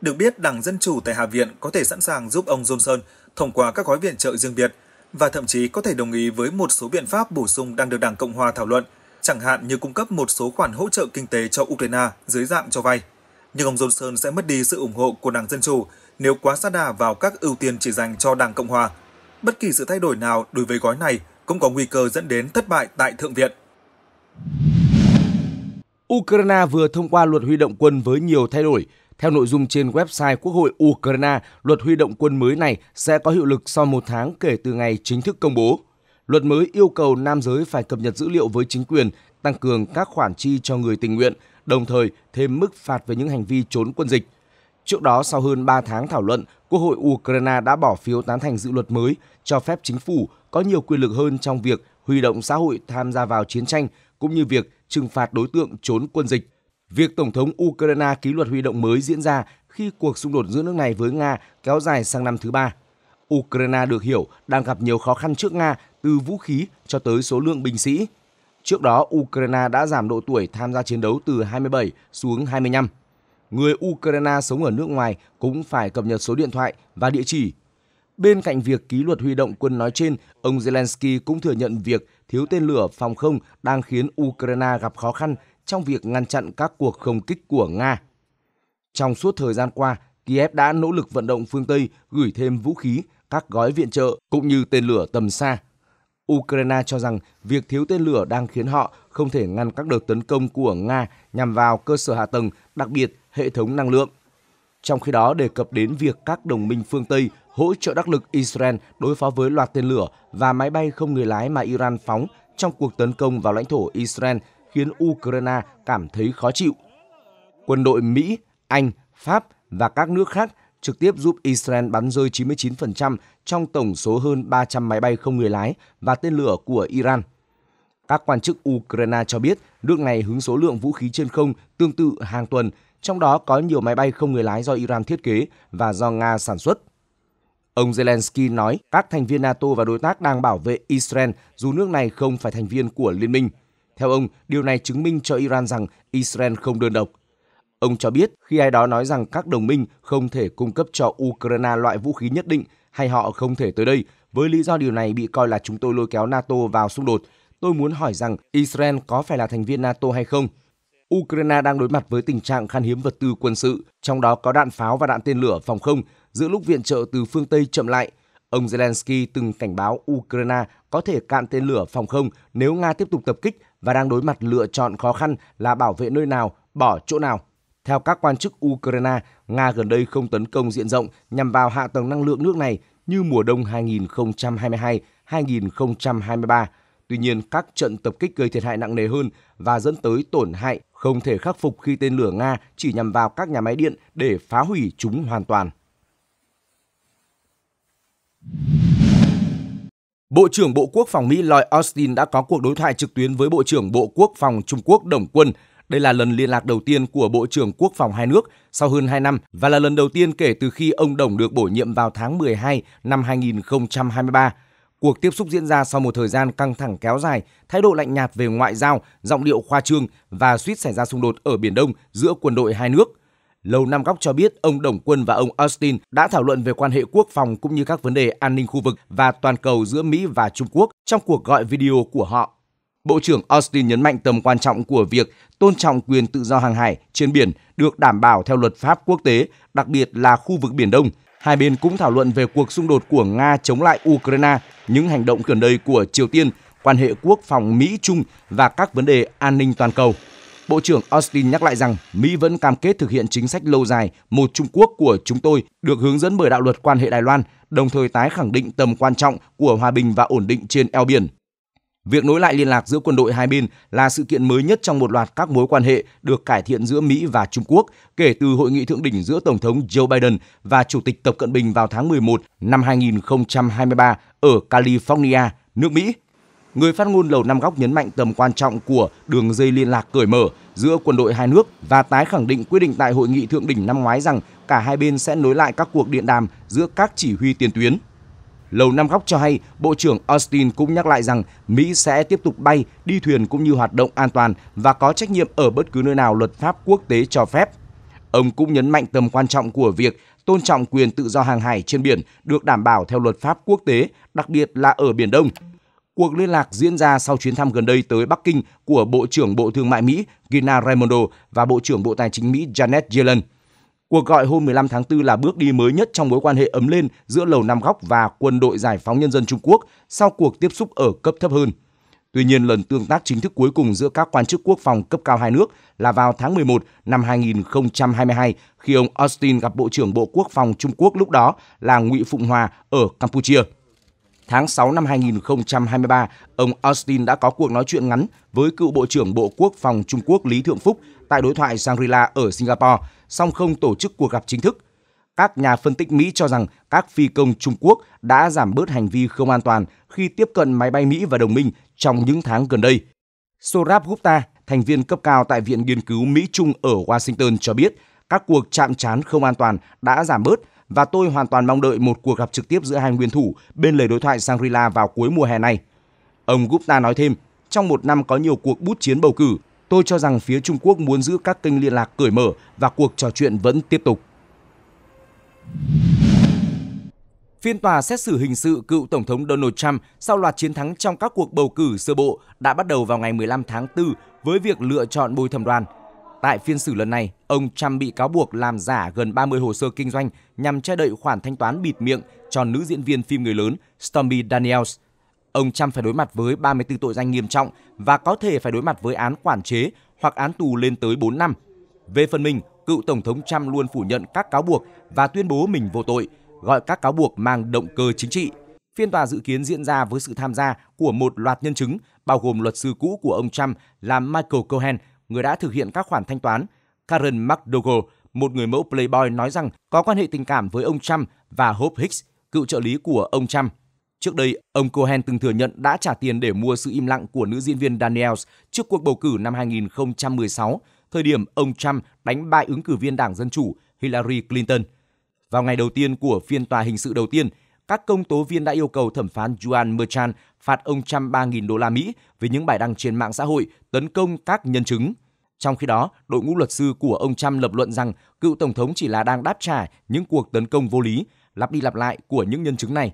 Được biết, Đảng Dân Chủ tại Hạ viện có thể sẵn sàng giúp ông Johnson thông qua các gói viện trợ riêng biệt và thậm chí có thể đồng ý với một số biện pháp bổ sung đang được Đảng Cộng Hòa thảo luận, chẳng hạn như cung cấp một số khoản hỗ trợ kinh tế cho Ukraine dưới dạng cho vay. Nhưng ông Johnson sẽ mất đi sự ủng hộ của Đảng Dân Chủ nếu quá xa đà vào các ưu tiên chỉ dành cho Đảng Cộng Hòa. Bất kỳ sự thay đổi nào đối với gói này cũng có nguy cơ dẫn đến thất bại tại Thượng viện. Ukraine vừa thông qua luật huy động quân với nhiều thay đổi. Theo nội dung trên website Quốc hội Ukraine, luật huy động quân mới này sẽ có hiệu lực sau một tháng kể từ ngày chính thức công bố. Luật mới yêu cầu nam giới phải cập nhật dữ liệu với chính quyền, tăng cường các khoản chi cho người tình nguyện, đồng thời thêm mức phạt về những hành vi trốn quân dịch. Trước đó, sau hơn 3 tháng thảo luận, Quốc hội Ukraine đã bỏ phiếu tán thành dự luật mới cho phép chính phủ có nhiều quyền lực hơn trong việc huy động xã hội tham gia vào chiến tranh cũng như việc trừng phạt đối tượng trốn quân dịch. Việc Tổng thống Ukraine ký luật huy động mới diễn ra khi cuộc xung đột giữa nước này với Nga kéo dài sang năm thứ ba. Ukraine được hiểu đang gặp nhiều khó khăn trước Nga từ vũ khí cho tới số lượng binh sĩ. Trước đó, Ukraine đã giảm độ tuổi tham gia chiến đấu từ 27 xuống 25 người Ukraine sống ở nước ngoài cũng phải cập nhật số điện thoại và địa chỉ. Bên cạnh việc ký luật huy động quân nói trên, ông Zelensky cũng thừa nhận việc thiếu tên lửa phòng không đang khiến Ukraine gặp khó khăn trong việc ngăn chặn các cuộc không kích của Nga. Trong suốt thời gian qua, Kiev đã nỗ lực vận động phương Tây gửi thêm vũ khí, các gói viện trợ cũng như tên lửa tầm xa. Ukraine cho rằng việc thiếu tên lửa đang khiến họ không thể ngăn các đợt tấn công của Nga nhằm vào cơ sở hạ tầng, đặc biệt hệ thống năng lượng. Trong khi đó đề cập đến việc các đồng minh phương Tây hỗ trợ đắc lực Israel đối phó với loạt tên lửa và máy bay không người lái mà Iran phóng trong cuộc tấn công vào lãnh thổ Israel khiến Ukraine cảm thấy khó chịu. Quân đội Mỹ, Anh, Pháp và các nước khác trực tiếp giúp Israel bắn rơi 99% trong tổng số hơn 300 máy bay không người lái và tên lửa của Iran. Các quan chức Ukraine cho biết nước này hứng số lượng vũ khí trên không tương tự hàng tuần trong đó có nhiều máy bay không người lái do Iran thiết kế và do Nga sản xuất. Ông Zelensky nói các thành viên NATO và đối tác đang bảo vệ Israel dù nước này không phải thành viên của liên minh. Theo ông, điều này chứng minh cho Iran rằng Israel không đơn độc. Ông cho biết khi ai đó nói rằng các đồng minh không thể cung cấp cho Ukraine loại vũ khí nhất định hay họ không thể tới đây, với lý do điều này bị coi là chúng tôi lôi kéo NATO vào xung đột, tôi muốn hỏi rằng Israel có phải là thành viên NATO hay không – Ukraine đang đối mặt với tình trạng khan hiếm vật tư quân sự, trong đó có đạn pháo và đạn tên lửa phòng không, giữa lúc viện trợ từ phương Tây chậm lại. Ông Zelensky từng cảnh báo Ukraine có thể cạn tên lửa phòng không nếu Nga tiếp tục tập kích và đang đối mặt lựa chọn khó khăn là bảo vệ nơi nào, bỏ chỗ nào. Theo các quan chức Ukraine, Nga gần đây không tấn công diện rộng nhằm vào hạ tầng năng lượng nước này như mùa đông 2022-2023. Tuy nhiên, các trận tập kích gây thiệt hại nặng nề hơn và dẫn tới tổn hại không thể khắc phục khi tên lửa Nga chỉ nhằm vào các nhà máy điện để phá hủy chúng hoàn toàn. Bộ trưởng Bộ Quốc phòng Mỹ Lloyd Austin đã có cuộc đối thoại trực tuyến với Bộ trưởng Bộ Quốc phòng Trung Quốc Đồng Quân. Đây là lần liên lạc đầu tiên của Bộ trưởng Quốc phòng hai nước sau hơn 2 năm và là lần đầu tiên kể từ khi ông Đồng được bổ nhiệm vào tháng 12 năm 2023. Cuộc tiếp xúc diễn ra sau một thời gian căng thẳng kéo dài, thái độ lạnh nhạt về ngoại giao, giọng điệu khoa trương và suýt xảy ra xung đột ở Biển Đông giữa quân đội hai nước. Lầu Năm Góc cho biết ông Đồng Quân và ông Austin đã thảo luận về quan hệ quốc phòng cũng như các vấn đề an ninh khu vực và toàn cầu giữa Mỹ và Trung Quốc trong cuộc gọi video của họ. Bộ trưởng Austin nhấn mạnh tầm quan trọng của việc tôn trọng quyền tự do hàng hải trên biển được đảm bảo theo luật pháp quốc tế, đặc biệt là khu vực Biển Đông – Hai bên cũng thảo luận về cuộc xung đột của Nga chống lại Ukraine, những hành động gần đây của Triều Tiên, quan hệ quốc phòng Mỹ-Trung và các vấn đề an ninh toàn cầu. Bộ trưởng Austin nhắc lại rằng Mỹ vẫn cam kết thực hiện chính sách lâu dài một Trung Quốc của chúng tôi được hướng dẫn bởi đạo luật quan hệ Đài Loan, đồng thời tái khẳng định tầm quan trọng của hòa bình và ổn định trên eo biển. Việc nối lại liên lạc giữa quân đội hai bên là sự kiện mới nhất trong một loạt các mối quan hệ được cải thiện giữa Mỹ và Trung Quốc kể từ hội nghị thượng đỉnh giữa Tổng thống Joe Biden và Chủ tịch Tập Cận Bình vào tháng 11 năm 2023 ở California, nước Mỹ. Người phát ngôn Lầu Năm Góc nhấn mạnh tầm quan trọng của đường dây liên lạc cởi mở giữa quân đội hai nước và tái khẳng định quyết định tại hội nghị thượng đỉnh năm ngoái rằng cả hai bên sẽ nối lại các cuộc điện đàm giữa các chỉ huy tiền tuyến. Lầu Năm Góc cho hay, Bộ trưởng Austin cũng nhắc lại rằng Mỹ sẽ tiếp tục bay, đi thuyền cũng như hoạt động an toàn và có trách nhiệm ở bất cứ nơi nào luật pháp quốc tế cho phép. Ông cũng nhấn mạnh tầm quan trọng của việc tôn trọng quyền tự do hàng hải trên biển được đảm bảo theo luật pháp quốc tế, đặc biệt là ở Biển Đông. Cuộc liên lạc diễn ra sau chuyến thăm gần đây tới Bắc Kinh của Bộ trưởng Bộ Thương mại Mỹ Gina Raimondo và Bộ trưởng Bộ Tài chính Mỹ Janet Yellen – Cuộc gọi hôm 15 tháng 4 là bước đi mới nhất trong mối quan hệ ấm lên giữa Lầu Năm Góc và Quân đội Giải phóng Nhân dân Trung Quốc sau cuộc tiếp xúc ở cấp thấp hơn. Tuy nhiên, lần tương tác chính thức cuối cùng giữa các quan chức quốc phòng cấp cao hai nước là vào tháng 11 năm 2022 khi ông Austin gặp Bộ trưởng Bộ Quốc phòng Trung Quốc lúc đó là Ngụy Phụng Hòa ở Campuchia. Tháng 6 năm 2023, ông Austin đã có cuộc nói chuyện ngắn với cựu Bộ trưởng Bộ Quốc phòng Trung Quốc Lý Thượng Phúc tại đối thoại Shangri-La ở Singapore, song không tổ chức cuộc gặp chính thức. Các nhà phân tích Mỹ cho rằng các phi công Trung Quốc đã giảm bớt hành vi không an toàn khi tiếp cận máy bay Mỹ và đồng minh trong những tháng gần đây. Sorab Gupta, thành viên cấp cao tại Viện Nghiên cứu Mỹ-Trung ở Washington cho biết các cuộc chạm trán không an toàn đã giảm bớt và tôi hoàn toàn mong đợi một cuộc gặp trực tiếp giữa hai nguyên thủ bên lề đối thoại Shangri-La vào cuối mùa hè này. Ông Gupta nói thêm, trong một năm có nhiều cuộc bút chiến bầu cử, tôi cho rằng phía Trung Quốc muốn giữ các kênh liên lạc cởi mở và cuộc trò chuyện vẫn tiếp tục. Phiên tòa xét xử hình sự cựu Tổng thống Donald Trump sau loạt chiến thắng trong các cuộc bầu cử sơ bộ đã bắt đầu vào ngày 15 tháng 4 với việc lựa chọn bồi thẩm đoàn – Tại phiên xử lần này, ông Trump bị cáo buộc làm giả gần 30 hồ sơ kinh doanh nhằm che đậy khoản thanh toán bịt miệng cho nữ diễn viên phim người lớn Stormy Daniels. Ông Trump phải đối mặt với 34 tội danh nghiêm trọng và có thể phải đối mặt với án quản chế hoặc án tù lên tới 4 năm. Về phần mình, cựu Tổng thống Trump luôn phủ nhận các cáo buộc và tuyên bố mình vô tội, gọi các cáo buộc mang động cơ chính trị. Phiên tòa dự kiến diễn ra với sự tham gia của một loạt nhân chứng, bao gồm luật sư cũ của ông Trump là Michael Cohen – người đã thực hiện các khoản thanh toán. Karen McDougall, một người mẫu Playboy nói rằng có quan hệ tình cảm với ông Trump và Hope Hicks, cựu trợ lý của ông Trump. Trước đây, ông Cohen từng thừa nhận đã trả tiền để mua sự im lặng của nữ diễn viên Daniels trước cuộc bầu cử năm 2016, thời điểm ông Trump đánh bại ứng cử viên Đảng Dân Chủ Hillary Clinton. Vào ngày đầu tiên của phiên tòa hình sự đầu tiên, các công tố viên đã yêu cầu thẩm phán Juan Merchan phạt ông Trump 3.000 đô la Mỹ vì những bài đăng trên mạng xã hội tấn công các nhân chứng. Trong khi đó, đội ngũ luật sư của ông Trump lập luận rằng cựu tổng thống chỉ là đang đáp trả những cuộc tấn công vô lý, lặp đi lặp lại của những nhân chứng này.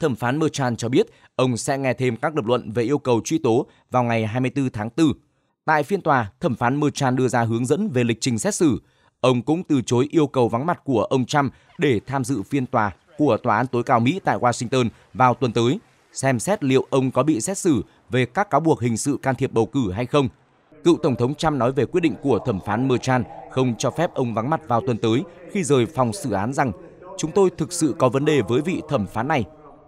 Thẩm phán Merchan cho biết ông sẽ nghe thêm các lập luận về yêu cầu truy tố vào ngày 24 tháng 4. Tại phiên tòa, thẩm phán Merchan đưa ra hướng dẫn về lịch trình xét xử. Ông cũng từ chối yêu cầu vắng mặt của ông Trump để tham dự phiên tòa của Tòa án tối cao Mỹ tại Washington vào tuần tới xem xét liệu ông có bị xét xử về các cáo buộc hình sự can thiệp bầu cử hay không. Cựu Tổng thống Trump nói về quyết định của thẩm phán Merchan không cho phép ông vắng mặt vào tuần tới khi rời phòng xử án rằng chúng tôi thực sự có vấn đề với vị thẩm phán này.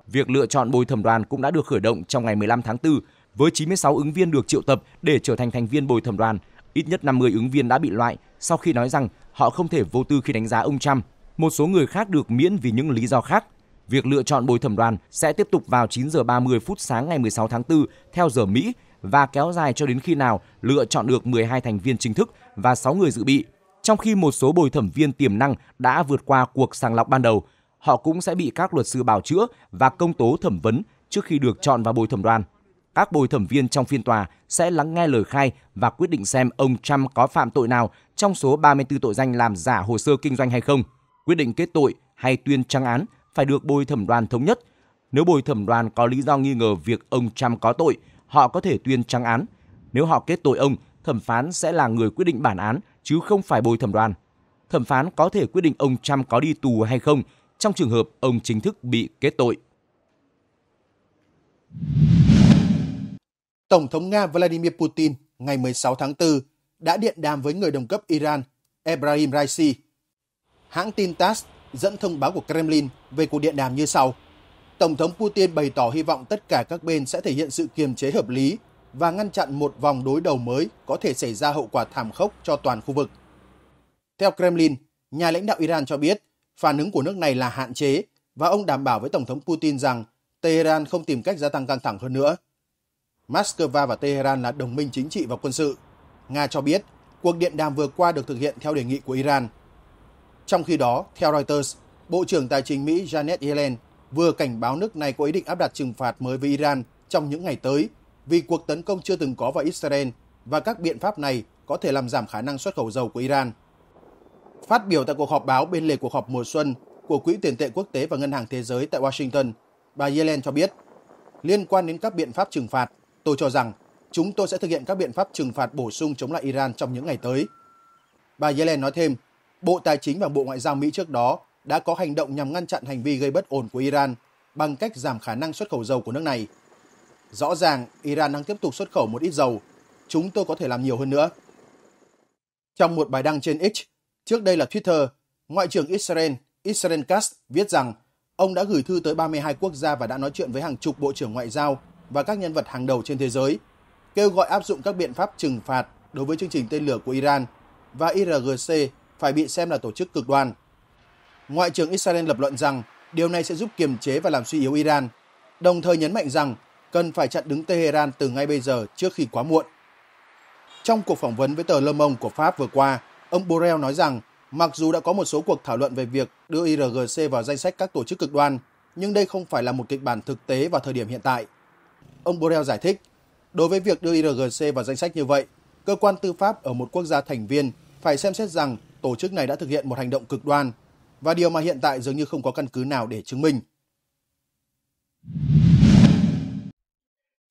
Việc lựa chọn bồi thẩm đoàn cũng đã được khởi động trong ngày 15 tháng 4 với 96 ứng viên được triệu tập để trở thành thành viên bồi thẩm đoàn. Ít nhất 50 ứng viên đã bị loại sau khi nói rằng họ không thể vô tư khi đánh giá ông Trump. Một số người khác được miễn vì những lý do khác Việc lựa chọn bồi thẩm đoàn sẽ tiếp tục vào 9 giờ 30 phút sáng ngày 16 tháng 4 theo giờ Mỹ và kéo dài cho đến khi nào lựa chọn được 12 thành viên chính thức và 6 người dự bị. Trong khi một số bồi thẩm viên tiềm năng đã vượt qua cuộc sàng lọc ban đầu, họ cũng sẽ bị các luật sư bào chữa và công tố thẩm vấn trước khi được chọn vào bồi thẩm đoàn. Các bồi thẩm viên trong phiên tòa sẽ lắng nghe lời khai và quyết định xem ông Trump có phạm tội nào trong số 34 tội danh làm giả hồ sơ kinh doanh hay không. Quyết định kết tội hay tuyên trăng án phải được bồi thẩm đoàn thống nhất. Nếu bồi thẩm đoàn có lý do nghi ngờ việc ông Trump có tội, họ có thể tuyên trắng án. Nếu họ kết tội ông, thẩm phán sẽ là người quyết định bản án chứ không phải bồi thẩm đoàn. Thẩm phán có thể quyết định ông Trump có đi tù hay không trong trường hợp ông chính thức bị kết tội. Tổng thống Nga Vladimir Putin ngày 16 tháng 4 đã điện đàm với người đồng cấp Iran Ebrahim Raisi. Hãng tin TASS dẫn thông báo của Kremlin về cuộc điện đàm như sau. Tổng thống Putin bày tỏ hy vọng tất cả các bên sẽ thể hiện sự kiềm chế hợp lý và ngăn chặn một vòng đối đầu mới có thể xảy ra hậu quả thảm khốc cho toàn khu vực. Theo Kremlin, nhà lãnh đạo Iran cho biết phản ứng của nước này là hạn chế và ông đảm bảo với Tổng thống Putin rằng Tehran không tìm cách gia tăng căng thẳng hơn nữa. Moscow và Tehran là đồng minh chính trị và quân sự. Nga cho biết cuộc điện đàm vừa qua được thực hiện theo đề nghị của Iran – trong khi đó, theo Reuters, Bộ trưởng Tài chính Mỹ Janet Yellen vừa cảnh báo nước này có ý định áp đặt trừng phạt mới với Iran trong những ngày tới vì cuộc tấn công chưa từng có vào Israel và các biện pháp này có thể làm giảm khả năng xuất khẩu dầu của Iran. Phát biểu tại cuộc họp báo bên lề cuộc họp mùa xuân của Quỹ tiền tệ quốc tế và Ngân hàng Thế giới tại Washington, bà Yellen cho biết, liên quan đến các biện pháp trừng phạt, tôi cho rằng chúng tôi sẽ thực hiện các biện pháp trừng phạt bổ sung chống lại Iran trong những ngày tới. Bà Yellen nói thêm, Bộ Tài chính và Bộ Ngoại giao Mỹ trước đó đã có hành động nhằm ngăn chặn hành vi gây bất ổn của Iran bằng cách giảm khả năng xuất khẩu dầu của nước này. Rõ ràng, Iran đang tiếp tục xuất khẩu một ít dầu. Chúng tôi có thể làm nhiều hơn nữa. Trong một bài đăng trên X, trước đây là Twitter, Ngoại trưởng Israel Israel Katz viết rằng ông đã gửi thư tới 32 quốc gia và đã nói chuyện với hàng chục bộ trưởng ngoại giao và các nhân vật hàng đầu trên thế giới, kêu gọi áp dụng các biện pháp trừng phạt đối với chương trình tên lửa của Iran và IRGC phải bị xem là tổ chức cực đoan. Ngoại trưởng Israel lập luận rằng điều này sẽ giúp kiềm chế và làm suy yếu Iran, đồng thời nhấn mạnh rằng cần phải chặn đứng Tehran từ ngay bây giờ trước khi quá muộn. Trong cuộc phỏng vấn với tờ Le Monde của Pháp vừa qua, ông Borrell nói rằng mặc dù đã có một số cuộc thảo luận về việc đưa IRGC vào danh sách các tổ chức cực đoan, nhưng đây không phải là một kịch bản thực tế vào thời điểm hiện tại. Ông Borrell giải thích, đối với việc đưa IRGC vào danh sách như vậy, cơ quan tư pháp ở một quốc gia thành viên phải xem xét rằng tổ chức này đã thực hiện một hành động cực đoan và điều mà hiện tại dường như không có căn cứ nào để chứng minh.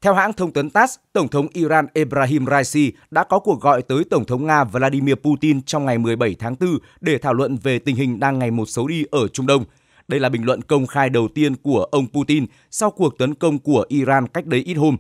Theo hãng thông tấn TASS, Tổng thống Iran Ebrahim Raisi đã có cuộc gọi tới Tổng thống Nga Vladimir Putin trong ngày 17 tháng 4 để thảo luận về tình hình đang ngày một xấu đi ở Trung Đông. Đây là bình luận công khai đầu tiên của ông Putin sau cuộc tấn công của Iran cách đây ít hôm.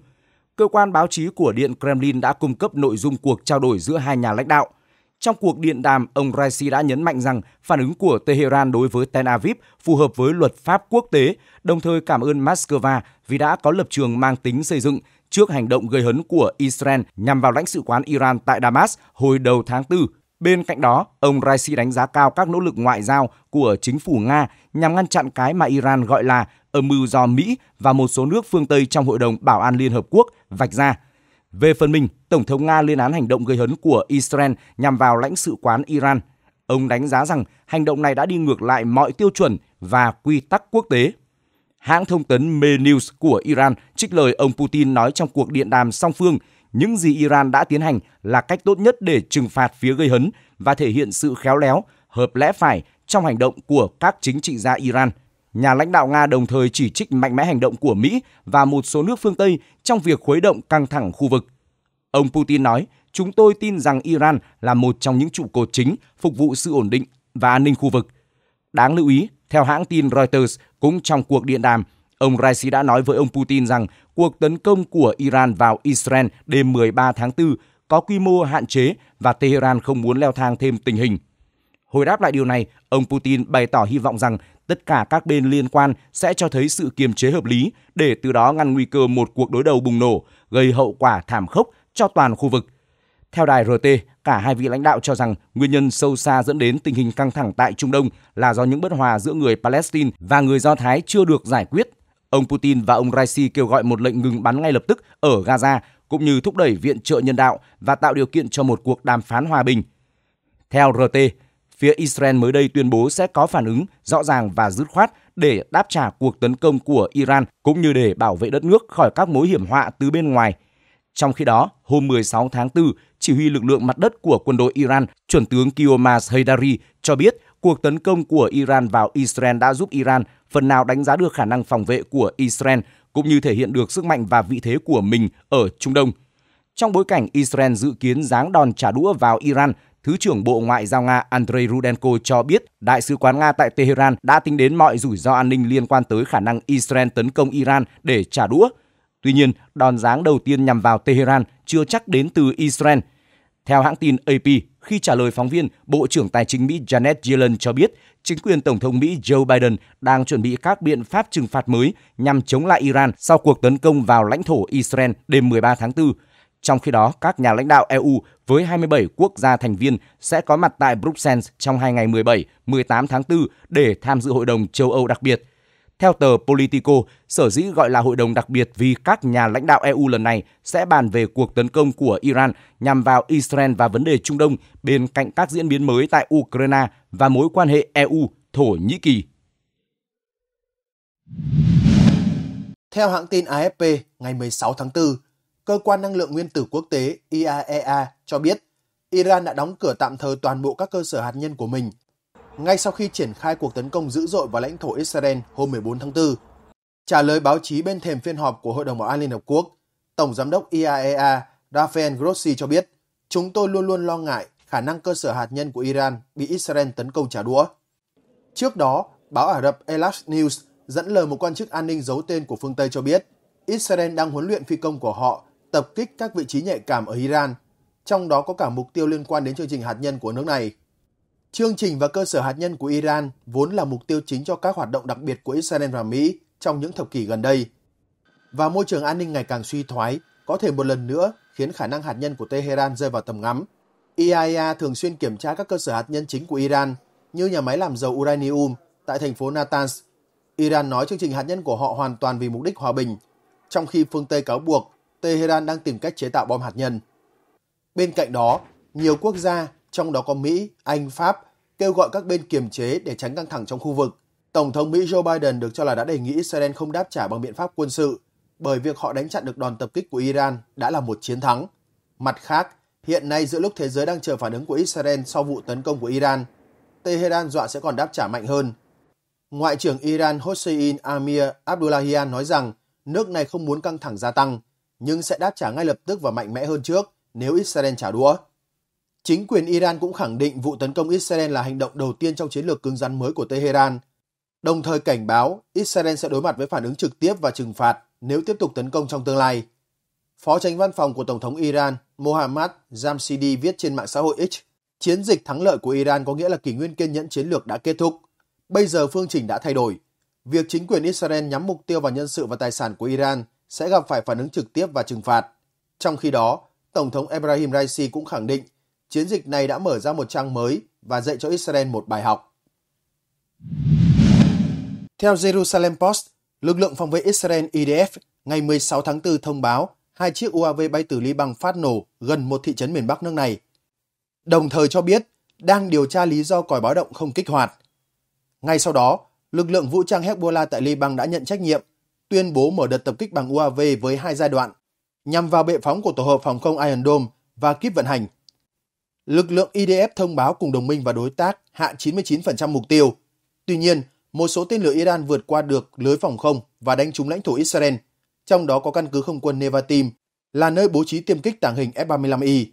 Cơ quan báo chí của Điện Kremlin đã cung cấp nội dung cuộc trao đổi giữa hai nhà lãnh đạo – trong cuộc điện đàm, ông Raisi đã nhấn mạnh rằng phản ứng của Tehran đối với Tel Aviv phù hợp với luật pháp quốc tế, đồng thời cảm ơn Moscow vì đã có lập trường mang tính xây dựng trước hành động gây hấn của Israel nhằm vào lãnh sự quán Iran tại Damas hồi đầu tháng 4. Bên cạnh đó, ông Raisi đánh giá cao các nỗ lực ngoại giao của chính phủ Nga nhằm ngăn chặn cái mà Iran gọi là âm mưu do Mỹ và một số nước phương Tây trong Hội đồng Bảo an Liên Hợp Quốc vạch ra – về phần mình, Tổng thống Nga lên án hành động gây hấn của Israel nhằm vào lãnh sự quán Iran. Ông đánh giá rằng hành động này đã đi ngược lại mọi tiêu chuẩn và quy tắc quốc tế. Hãng thông tấn news của Iran trích lời ông Putin nói trong cuộc điện đàm song phương những gì Iran đã tiến hành là cách tốt nhất để trừng phạt phía gây hấn và thể hiện sự khéo léo, hợp lẽ phải trong hành động của các chính trị gia Iran – Nhà lãnh đạo Nga đồng thời chỉ trích mạnh mẽ hành động của Mỹ và một số nước phương Tây trong việc khuấy động căng thẳng khu vực. Ông Putin nói, chúng tôi tin rằng Iran là một trong những trụ cột chính phục vụ sự ổn định và an ninh khu vực. Đáng lưu ý, theo hãng tin Reuters, cũng trong cuộc điện đàm, ông Raisi đã nói với ông Putin rằng cuộc tấn công của Iran vào Israel đêm 13 tháng 4 có quy mô hạn chế và Tehran không muốn leo thang thêm tình hình. Hồi đáp lại điều này, ông Putin bày tỏ hy vọng rằng tất cả các bên liên quan sẽ cho thấy sự kiềm chế hợp lý để từ đó ngăn nguy cơ một cuộc đối đầu bùng nổ, gây hậu quả thảm khốc cho toàn khu vực. Theo đài RT, cả hai vị lãnh đạo cho rằng nguyên nhân sâu xa dẫn đến tình hình căng thẳng tại Trung Đông là do những bất hòa giữa người Palestine và người Do Thái chưa được giải quyết. Ông Putin và ông Raisi kêu gọi một lệnh ngừng bắn ngay lập tức ở Gaza cũng như thúc đẩy viện trợ nhân đạo và tạo điều kiện cho một cuộc đàm phán hòa bình. Theo RT, phía Israel mới đây tuyên bố sẽ có phản ứng rõ ràng và dứt khoát để đáp trả cuộc tấn công của Iran cũng như để bảo vệ đất nước khỏi các mối hiểm họa từ bên ngoài. Trong khi đó, hôm 16 tháng 4, chỉ huy lực lượng mặt đất của quân đội Iran, chuẩn tướng Kiomaz Haidari cho biết cuộc tấn công của Iran vào Israel đã giúp Iran phần nào đánh giá được khả năng phòng vệ của Israel cũng như thể hiện được sức mạnh và vị thế của mình ở Trung Đông. Trong bối cảnh Israel dự kiến giáng đòn trả đũa vào Iran Thứ trưởng Bộ Ngoại giao Nga Andrei Rudenko cho biết Đại sứ quán Nga tại Tehran đã tính đến mọi rủi ro an ninh liên quan tới khả năng Israel tấn công Iran để trả đũa. Tuy nhiên, đòn giáng đầu tiên nhằm vào Tehran chưa chắc đến từ Israel. Theo hãng tin AP, khi trả lời phóng viên, Bộ trưởng Tài chính Mỹ Janet Yellen cho biết chính quyền Tổng thống Mỹ Joe Biden đang chuẩn bị các biện pháp trừng phạt mới nhằm chống lại Iran sau cuộc tấn công vào lãnh thổ Israel đêm 13 tháng 4. Trong khi đó, các nhà lãnh đạo EU với 27 quốc gia thành viên sẽ có mặt tại Bruxelles trong hai ngày 17, 18 tháng 4 để tham dự Hội đồng châu Âu đặc biệt. Theo tờ Politico, sở dĩ gọi là hội đồng đặc biệt vì các nhà lãnh đạo EU lần này sẽ bàn về cuộc tấn công của Iran nhằm vào Israel và vấn đề Trung Đông bên cạnh các diễn biến mới tại Ukraine và mối quan hệ EU-Thổ Nhĩ Kỳ. Theo hãng tin AFP, ngày 16 tháng 4, Cơ quan Năng lượng Nguyên tử Quốc tế IAEA e cho biết Iran đã đóng cửa tạm thời toàn bộ các cơ sở hạt nhân của mình ngay sau khi triển khai cuộc tấn công dữ dội vào lãnh thổ Israel hôm 14 tháng 4. Trả lời báo chí bên thềm phiên họp của Hội đồng Bảo an Liên Hợp Quốc, Tổng Giám đốc IAEA e Rafael Grossi cho biết, chúng tôi luôn luôn lo ngại khả năng cơ sở hạt nhân của Iran bị Israel tấn công trả đũa. Trước đó, báo Ả Rập Elash News dẫn lời một quan chức an ninh giấu tên của phương Tây cho biết, Israel đang huấn luyện phi công của họ tập kích các vị trí nhạy cảm ở Iran, trong đó có cả mục tiêu liên quan đến chương trình hạt nhân của nước này. Chương trình và cơ sở hạt nhân của Iran vốn là mục tiêu chính cho các hoạt động đặc biệt của Israel và Mỹ trong những thập kỷ gần đây. Và môi trường an ninh ngày càng suy thoái có thể một lần nữa khiến khả năng hạt nhân của Tehran rơi vào tầm ngắm. IAEA e thường xuyên kiểm tra các cơ sở hạt nhân chính của Iran như nhà máy làm dầu uranium tại thành phố Natanz. Iran nói chương trình hạt nhân của họ hoàn toàn vì mục đích hòa bình, trong khi phương Tây cáo buộc Tehran đang tìm cách chế tạo bom hạt nhân. Bên cạnh đó, nhiều quốc gia, trong đó có Mỹ, Anh, Pháp, kêu gọi các bên kiềm chế để tránh căng thẳng trong khu vực. Tổng thống Mỹ Joe Biden được cho là đã đề nghị Israel không đáp trả bằng biện pháp quân sự, bởi việc họ đánh chặn được đòn tập kích của Iran đã là một chiến thắng. Mặt khác, hiện nay giữa lúc thế giới đang chờ phản ứng của Israel sau vụ tấn công của Iran, Tehran dọa sẽ còn đáp trả mạnh hơn. Ngoại trưởng Iran Hossein Amir Abdullahian nói rằng nước này không muốn căng thẳng gia tăng, nhưng sẽ đáp trả ngay lập tức và mạnh mẽ hơn trước nếu Israel trả đũa. Chính quyền Iran cũng khẳng định vụ tấn công Israel là hành động đầu tiên trong chiến lược cứng rắn mới của Tehran, đồng thời cảnh báo Israel sẽ đối mặt với phản ứng trực tiếp và trừng phạt nếu tiếp tục tấn công trong tương lai. Phó tránh văn phòng của Tổng thống Iran Mohammad Jamshidi viết trên mạng xã hội X, chiến dịch thắng lợi của Iran có nghĩa là kỷ nguyên kiên nhẫn chiến lược đã kết thúc. Bây giờ phương trình đã thay đổi. Việc chính quyền Israel nhắm mục tiêu vào nhân sự và tài sản của Iran – sẽ gặp phải phản ứng trực tiếp và trừng phạt. Trong khi đó, Tổng thống Ebrahim Raisi cũng khẳng định chiến dịch này đã mở ra một trang mới và dạy cho Israel một bài học. Theo Jerusalem Post, lực lượng phòng vệ Israel IDF ngày 16 tháng 4 thông báo hai chiếc UAV bay từ Liban phát nổ gần một thị trấn miền Bắc nước này. Đồng thời cho biết đang điều tra lý do còi báo động không kích hoạt. Ngay sau đó, lực lượng vũ trang Hezbollah tại Liban đã nhận trách nhiệm tuyên bố mở đợt tập kích bằng UAV với hai giai đoạn, nhằm vào bệ phóng của tổ hợp phòng không Iron Dome và kíp vận hành. Lực lượng IDF thông báo cùng đồng minh và đối tác hạ 99% mục tiêu. Tuy nhiên, một số tên lửa Iran vượt qua được lưới phòng không và đánh trúng lãnh thổ Israel, trong đó có căn cứ không quân Nevatim, là nơi bố trí tiêm kích tàng hình F-35I.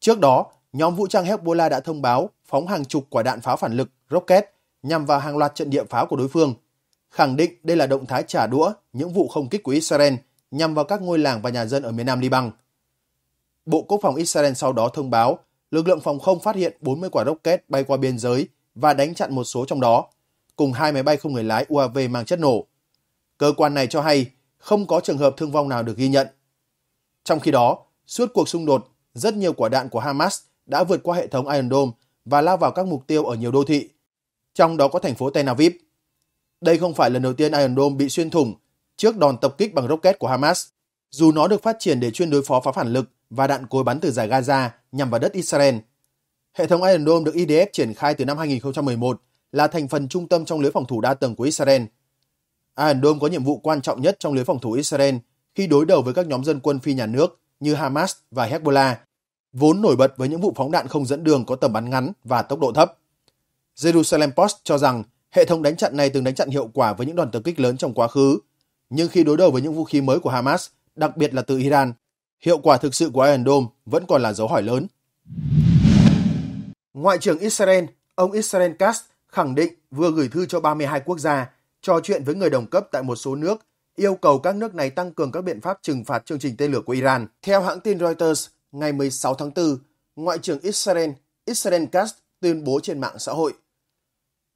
Trước đó, nhóm vũ trang Hezbollah đã thông báo phóng hàng chục quả đạn pháo phản lực, rocket nhằm vào hàng loạt trận địa pháo của đối phương – khẳng định đây là động thái trả đũa những vụ không kích của Israel nhằm vào các ngôi làng và nhà dân ở miền nam Liban. Bộ Quốc phòng Israel sau đó thông báo lực lượng phòng không phát hiện 40 quả rocket bay qua biên giới và đánh chặn một số trong đó, cùng hai máy bay không người lái UAV mang chất nổ. Cơ quan này cho hay không có trường hợp thương vong nào được ghi nhận. Trong khi đó, suốt cuộc xung đột, rất nhiều quả đạn của Hamas đã vượt qua hệ thống Iron Dome và lao vào các mục tiêu ở nhiều đô thị, trong đó có thành phố Tel Aviv. Đây không phải lần đầu tiên Iron Dome bị xuyên thủng trước đòn tập kích bằng rocket của Hamas. Dù nó được phát triển để chuyên đối phó phá phản lực và đạn cối bắn từ giải Gaza nhằm vào đất Israel. Hệ thống Iron Dome được IDF e triển khai từ năm 2011 là thành phần trung tâm trong lưới phòng thủ đa tầng của Israel. Iron Dome có nhiệm vụ quan trọng nhất trong lưới phòng thủ Israel khi đối đầu với các nhóm dân quân phi nhà nước như Hamas và Hezbollah, vốn nổi bật với những vụ phóng đạn không dẫn đường có tầm bắn ngắn và tốc độ thấp. Jerusalem Post cho rằng Hệ thống đánh chặn này từng đánh chặn hiệu quả với những đoàn tập kích lớn trong quá khứ, nhưng khi đối đầu với những vũ khí mới của Hamas, đặc biệt là từ Iran, hiệu quả thực sự của Iron Dome vẫn còn là dấu hỏi lớn. Ngoại trưởng Israel, ông Israel Katz khẳng định vừa gửi thư cho 32 quốc gia, trò chuyện với người đồng cấp tại một số nước, yêu cầu các nước này tăng cường các biện pháp trừng phạt chương trình tên lửa của Iran. Theo hãng tin Reuters, ngày 16 tháng 4, Ngoại trưởng Israel, Israel Katz tuyên bố trên mạng xã hội –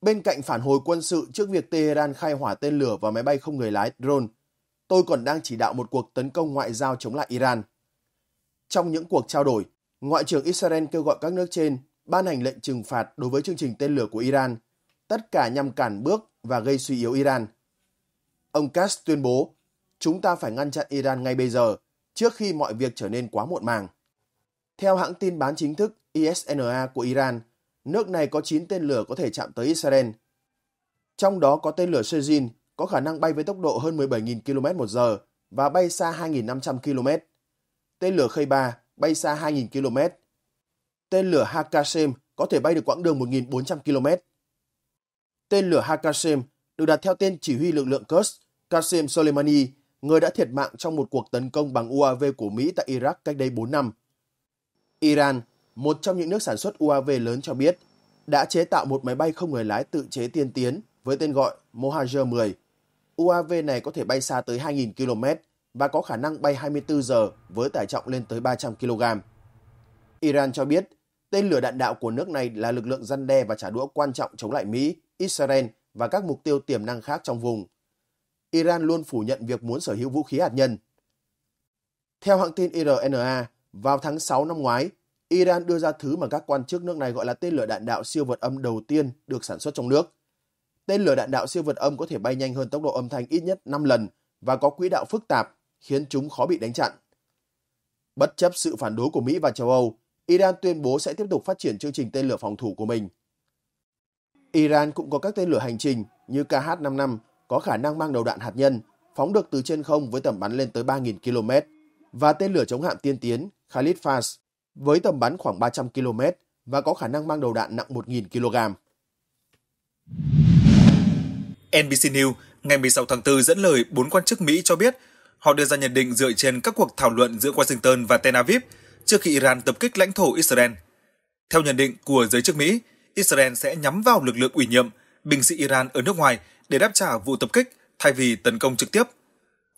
Bên cạnh phản hồi quân sự trước việc Tehran khai hỏa tên lửa và máy bay không người lái drone, tôi còn đang chỉ đạo một cuộc tấn công ngoại giao chống lại Iran. Trong những cuộc trao đổi, Ngoại trưởng Israel kêu gọi các nước trên ban hành lệnh trừng phạt đối với chương trình tên lửa của Iran, tất cả nhằm cản bước và gây suy yếu Iran. Ông Katz tuyên bố, chúng ta phải ngăn chặn Iran ngay bây giờ, trước khi mọi việc trở nên quá muộn màng. Theo hãng tin bán chính thức ISNA e của Iran – nước này có 9 tên lửa có thể chạm tới Israel. Trong đó có tên lửa Sejin có khả năng bay với tốc độ hơn 17.000 km một giờ và bay xa 2.500 km. Tên lửa Khây Ba bay xa 2.000 km. Tên lửa Hakasem có thể bay được quãng đường 1.400 km. Tên lửa Hakasem được đặt theo tên chỉ huy lực lượng Quds Qasem Soleimani, người đã thiệt mạng trong một cuộc tấn công bằng UAV của Mỹ tại Iraq cách đây 4 năm. Iran một trong những nước sản xuất UAV lớn cho biết, đã chế tạo một máy bay không người lái tự chế tiên tiến với tên gọi Mohajer 10. UAV này có thể bay xa tới 2.000 km và có khả năng bay 24 giờ với tải trọng lên tới 300 kg. Iran cho biết, tên lửa đạn đạo của nước này là lực lượng răn đe và trả đũa quan trọng chống lại Mỹ, Israel và các mục tiêu tiềm năng khác trong vùng. Iran luôn phủ nhận việc muốn sở hữu vũ khí hạt nhân. Theo hãng tin IRNA, vào tháng 6 năm ngoái, Iran đưa ra thứ mà các quan chức nước này gọi là tên lửa đạn đạo siêu vượt âm đầu tiên được sản xuất trong nước. Tên lửa đạn đạo siêu vượt âm có thể bay nhanh hơn tốc độ âm thanh ít nhất 5 lần và có quỹ đạo phức tạp, khiến chúng khó bị đánh chặn. Bất chấp sự phản đối của Mỹ và châu Âu, Iran tuyên bố sẽ tiếp tục phát triển chương trình tên lửa phòng thủ của mình. Iran cũng có các tên lửa hành trình như KH-55 có khả năng mang đầu đạn hạt nhân, phóng được từ trên không với tầm bắn lên tới 3.000 km và tên lửa chống hạm tiên tiến Khalid Fars với tầm bắn khoảng 300 km và có khả năng mang đầu đạn nặng 1.000 kg. NBC News ngày 16 tháng 4 dẫn lời bốn quan chức Mỹ cho biết họ đưa ra nhận định dựa trên các cuộc thảo luận giữa Washington và Tel Aviv trước khi Iran tập kích lãnh thổ Israel. Theo nhận định của giới chức Mỹ, Israel sẽ nhắm vào lực lượng ủy nhiệm, binh sĩ Iran ở nước ngoài để đáp trả vụ tập kích thay vì tấn công trực tiếp.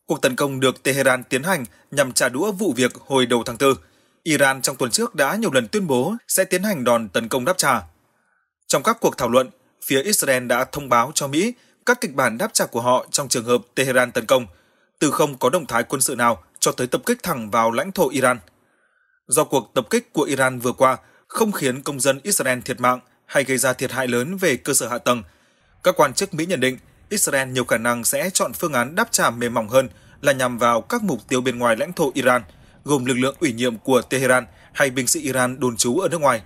Cuộc tấn công được Tehran tiến hành nhằm trả đũa vụ việc hồi đầu tháng 4 Iran trong tuần trước đã nhiều lần tuyên bố sẽ tiến hành đòn tấn công đáp trả. Trong các cuộc thảo luận, phía Israel đã thông báo cho Mỹ các kịch bản đáp trả của họ trong trường hợp Tehran tấn công, từ không có động thái quân sự nào cho tới tập kích thẳng vào lãnh thổ Iran. Do cuộc tập kích của Iran vừa qua không khiến công dân Israel thiệt mạng hay gây ra thiệt hại lớn về cơ sở hạ tầng, các quan chức Mỹ nhận định Israel nhiều khả năng sẽ chọn phương án đáp trả mềm mỏng hơn là nhằm vào các mục tiêu bên ngoài lãnh thổ Iran – gồm lực lượng ủy nhiệm của Tehran hay binh sĩ Iran đồn trú ở nước ngoài.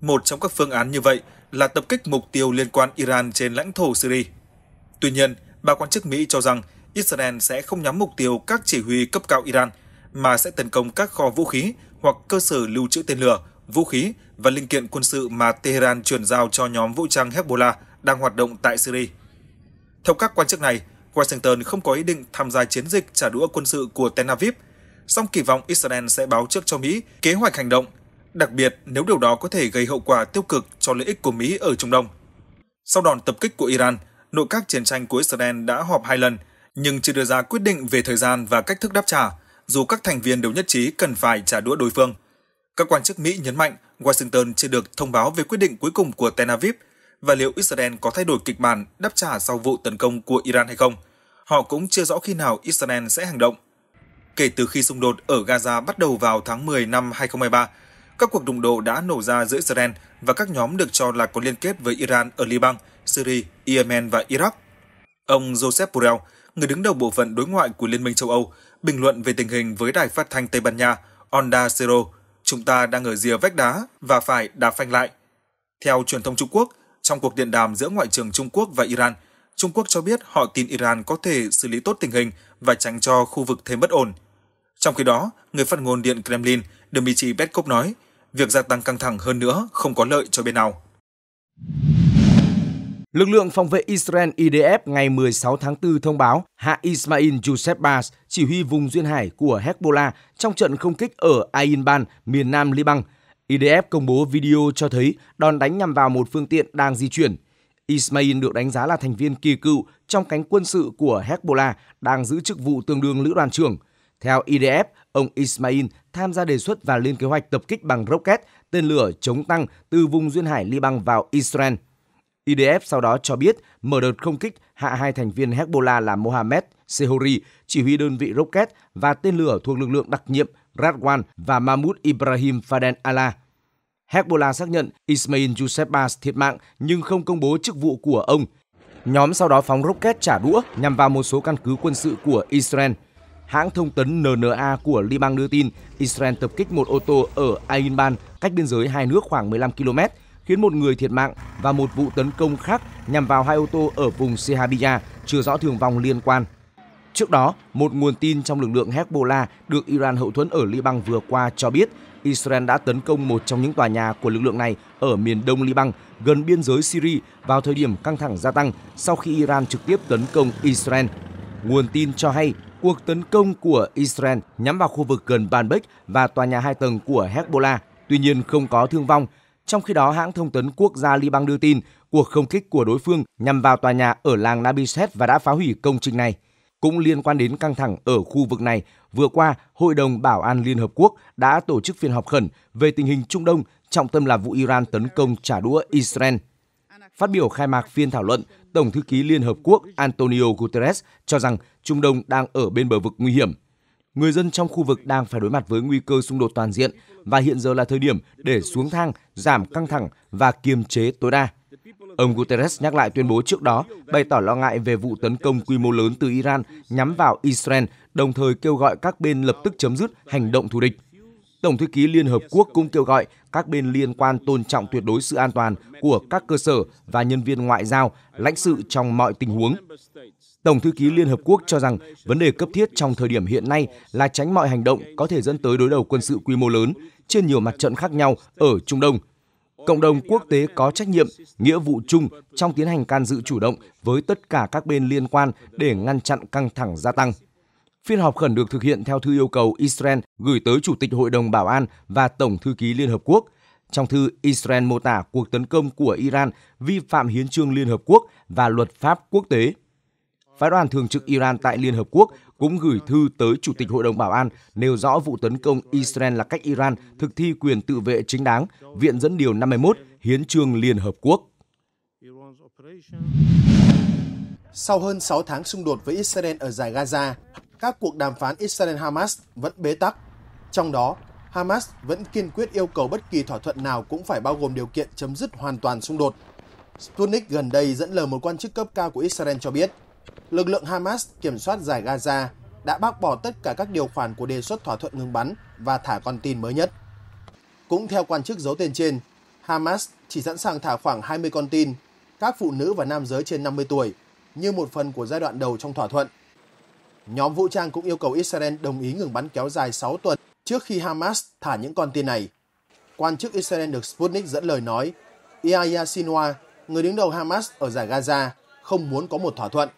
Một trong các phương án như vậy là tập kích mục tiêu liên quan Iran trên lãnh thổ Syria. Tuy nhiên, ba quan chức Mỹ cho rằng Israel sẽ không nhắm mục tiêu các chỉ huy cấp cao Iran mà sẽ tấn công các kho vũ khí hoặc cơ sở lưu trữ tên lửa, vũ khí và linh kiện quân sự mà Tehran chuyển giao cho nhóm vũ trang Hezbollah đang hoạt động tại Syria. Theo các quan chức này, Washington không có ý định tham gia chiến dịch trả đũa quân sự của Tel Aviv – song kỳ vọng Israel sẽ báo trước cho Mỹ kế hoạch hành động, đặc biệt nếu điều đó có thể gây hậu quả tiêu cực cho lợi ích của Mỹ ở Trung Đông. Sau đòn tập kích của Iran, nội các chiến tranh của Israel đã họp hai lần, nhưng chưa đưa ra quyết định về thời gian và cách thức đáp trả, dù các thành viên đều nhất trí cần phải trả đũa đối phương. Các quan chức Mỹ nhấn mạnh Washington chưa được thông báo về quyết định cuối cùng của Tel Aviv và liệu Israel có thay đổi kịch bản đáp trả sau vụ tấn công của Iran hay không. Họ cũng chưa rõ khi nào Israel sẽ hành động kể từ khi xung đột ở Gaza bắt đầu vào tháng 10 năm 2023. Các cuộc đụng độ đã nổ ra giữa Israel và các nhóm được cho là có liên kết với Iran ở Liban, Syria, Yemen và Iraq. Ông Joseph Borrell, người đứng đầu bộ phận đối ngoại của Liên minh châu Âu, bình luận về tình hình với đài phát thanh Tây Ban Nha Onda Zero: chúng ta đang ở rìa vách đá và phải đạp phanh lại. Theo truyền thông Trung Quốc, trong cuộc điện đàm giữa Ngoại trưởng Trung Quốc và Iran, Trung Quốc cho biết họ tin Iran có thể xử lý tốt tình hình và tránh cho khu vực thêm bất ổn – trong khi đó, người phát ngôn Điện Kremlin Dmitry Peskov nói, việc gia tăng căng thẳng hơn nữa không có lợi cho bên nào. Lực lượng phòng vệ Israel IDF ngày 16 tháng 4 thông báo hạ Ismail Yousefbas, chỉ huy vùng duyên hải của Hezbollah trong trận không kích ở Ban miền nam Liban. IDF công bố video cho thấy đòn đánh nhằm vào một phương tiện đang di chuyển. Ismail được đánh giá là thành viên kỳ cựu trong cánh quân sự của Hezbollah đang giữ chức vụ tương đương lữ đoàn trưởng. Theo IDF, ông Ismail tham gia đề xuất và lên kế hoạch tập kích bằng rocket tên lửa chống tăng từ vùng duyên hải Liban vào Israel. IDF sau đó cho biết mở đợt không kích hạ hai thành viên Hezbollah là Mohammed Sehori, chỉ huy đơn vị rocket và tên lửa thuộc lực lượng đặc nhiệm Radwan và Mahmoud Ibrahim Faden Allah. Hezbollah xác nhận Ismail Yusebbas thiệt mạng nhưng không công bố chức vụ của ông. Nhóm sau đó phóng rocket trả đũa nhằm vào một số căn cứ quân sự của Israel – Hãng thông tấn NNA của Liban đưa tin Israel tập kích một ô tô ở Ain Ban, cách biên giới hai nước khoảng 15 km, khiến một người thiệt mạng và một vụ tấn công khác nhằm vào hai ô tô ở vùng Sehabia chưa rõ thường vong liên quan. Trước đó, một nguồn tin trong lực lượng Hezbollah được Iran hậu thuẫn ở Liban vừa qua cho biết Israel đã tấn công một trong những tòa nhà của lực lượng này ở miền đông Liban gần biên giới Syria vào thời điểm căng thẳng gia tăng sau khi Iran trực tiếp tấn công Israel. Nguồn tin cho hay Cuộc tấn công của Israel nhắm vào khu vực gần Banbek và tòa nhà hai tầng của Hezbollah, tuy nhiên không có thương vong. Trong khi đó, hãng thông tấn quốc gia Liban đưa tin cuộc không kích của đối phương nhằm vào tòa nhà ở làng Nabishet và đã phá hủy công trình này. Cũng liên quan đến căng thẳng ở khu vực này, vừa qua, Hội đồng Bảo an Liên Hợp Quốc đã tổ chức phiên họp khẩn về tình hình Trung Đông, trọng tâm là vụ Iran tấn công trả đũa Israel. Phát biểu khai mạc phiên thảo luận, Tổng thư ký Liên Hợp Quốc Antonio Guterres cho rằng Trung Đông đang ở bên bờ vực nguy hiểm. Người dân trong khu vực đang phải đối mặt với nguy cơ xung đột toàn diện và hiện giờ là thời điểm để xuống thang, giảm căng thẳng và kiềm chế tối đa. Ông Guterres nhắc lại tuyên bố trước đó, bày tỏ lo ngại về vụ tấn công quy mô lớn từ Iran nhắm vào Israel, đồng thời kêu gọi các bên lập tức chấm dứt hành động thù địch. Tổng thư ký Liên Hợp Quốc cũng kêu gọi các bên liên quan tôn trọng tuyệt đối sự an toàn của các cơ sở và nhân viên ngoại giao, lãnh sự trong mọi tình huống. Tổng thư ký Liên Hợp Quốc cho rằng vấn đề cấp thiết trong thời điểm hiện nay là tránh mọi hành động có thể dẫn tới đối đầu quân sự quy mô lớn trên nhiều mặt trận khác nhau ở Trung Đông. Cộng đồng quốc tế có trách nhiệm, nghĩa vụ chung trong tiến hành can dự chủ động với tất cả các bên liên quan để ngăn chặn căng thẳng gia tăng. Phiên họp khẩn được thực hiện theo thư yêu cầu Israel gửi tới Chủ tịch Hội đồng Bảo an và Tổng thư ký Liên Hợp Quốc. Trong thư, Israel mô tả cuộc tấn công của Iran vi phạm hiến trương Liên Hợp Quốc và luật pháp quốc tế. Phái đoàn thường trực Iran tại Liên Hợp Quốc cũng gửi thư tới Chủ tịch Hội đồng Bảo an nêu rõ vụ tấn công Israel là cách Iran thực thi quyền tự vệ chính đáng, viện dẫn điều 51 Hiến trương Liên Hợp Quốc. Sau hơn 6 tháng xung đột với Israel ở giải Gaza, các cuộc đàm phán Israel-Hamas vẫn bế tắc. Trong đó, Hamas vẫn kiên quyết yêu cầu bất kỳ thỏa thuận nào cũng phải bao gồm điều kiện chấm dứt hoàn toàn xung đột. Sputnik gần đây dẫn lời một quan chức cấp cao của Israel cho biết, lực lượng Hamas kiểm soát giải Gaza đã bác bỏ tất cả các điều khoản của đề xuất thỏa thuận ngừng bắn và thả con tin mới nhất. Cũng theo quan chức giấu tên trên, Hamas chỉ sẵn sàng thả khoảng 20 con tin, các phụ nữ và nam giới trên 50 tuổi – như một phần của giai đoạn đầu trong thỏa thuận. Nhóm vũ trang cũng yêu cầu Israel đồng ý ngừng bắn kéo dài 6 tuần trước khi Hamas thả những con tin này. Quan chức Israel được Sputnik dẫn lời nói, Yahya Sinwar, người đứng đầu Hamas ở giải Gaza, không muốn có một thỏa thuận.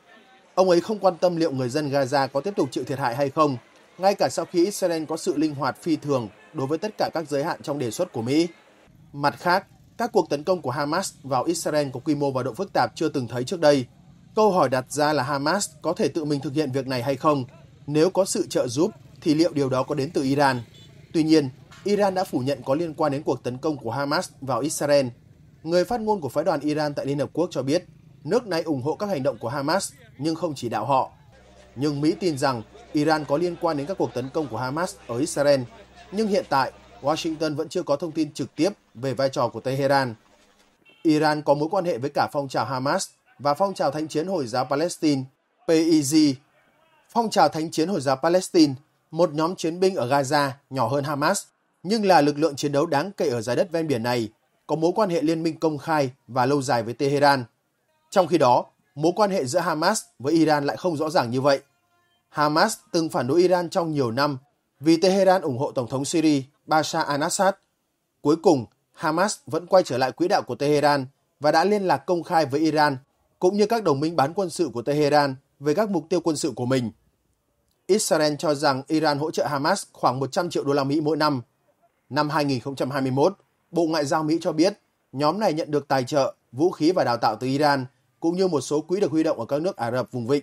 Ông ấy không quan tâm liệu người dân Gaza có tiếp tục chịu thiệt hại hay không, ngay cả sau khi Israel có sự linh hoạt phi thường đối với tất cả các giới hạn trong đề xuất của Mỹ. Mặt khác, các cuộc tấn công của Hamas vào Israel có quy mô và độ phức tạp chưa từng thấy trước đây – Câu hỏi đặt ra là Hamas có thể tự mình thực hiện việc này hay không? Nếu có sự trợ giúp thì liệu điều đó có đến từ Iran? Tuy nhiên, Iran đã phủ nhận có liên quan đến cuộc tấn công của Hamas vào Israel. Người phát ngôn của phái đoàn Iran tại Liên Hợp Quốc cho biết, nước này ủng hộ các hành động của Hamas nhưng không chỉ đạo họ. Nhưng Mỹ tin rằng Iran có liên quan đến các cuộc tấn công của Hamas ở Israel. Nhưng hiện tại, Washington vẫn chưa có thông tin trực tiếp về vai trò của Tehran. Iran có mối quan hệ với cả phong trào Hamas và phong trào thánh chiến Hồi giáo Palestine PIG. Phong trào thánh chiến Hồi giáo Palestine, một nhóm chiến binh ở Gaza nhỏ hơn Hamas, nhưng là lực lượng chiến đấu đáng kể ở giải đất ven biển này, có mối quan hệ liên minh công khai và lâu dài với Tehran. Trong khi đó, mối quan hệ giữa Hamas với Iran lại không rõ ràng như vậy. Hamas từng phản đối Iran trong nhiều năm vì Tehran ủng hộ Tổng thống Syria Bashar al-Assad. Cuối cùng, Hamas vẫn quay trở lại quỹ đạo của Tehran và đã liên lạc công khai với Iran cũng như các đồng minh bán quân sự của Tehran về các mục tiêu quân sự của mình. Israel cho rằng Iran hỗ trợ Hamas khoảng 100 triệu đô la Mỹ mỗi năm. Năm 2021, Bộ Ngoại giao Mỹ cho biết nhóm này nhận được tài trợ, vũ khí và đào tạo từ Iran, cũng như một số quỹ được huy động ở các nước Ả Rập vùng vịnh.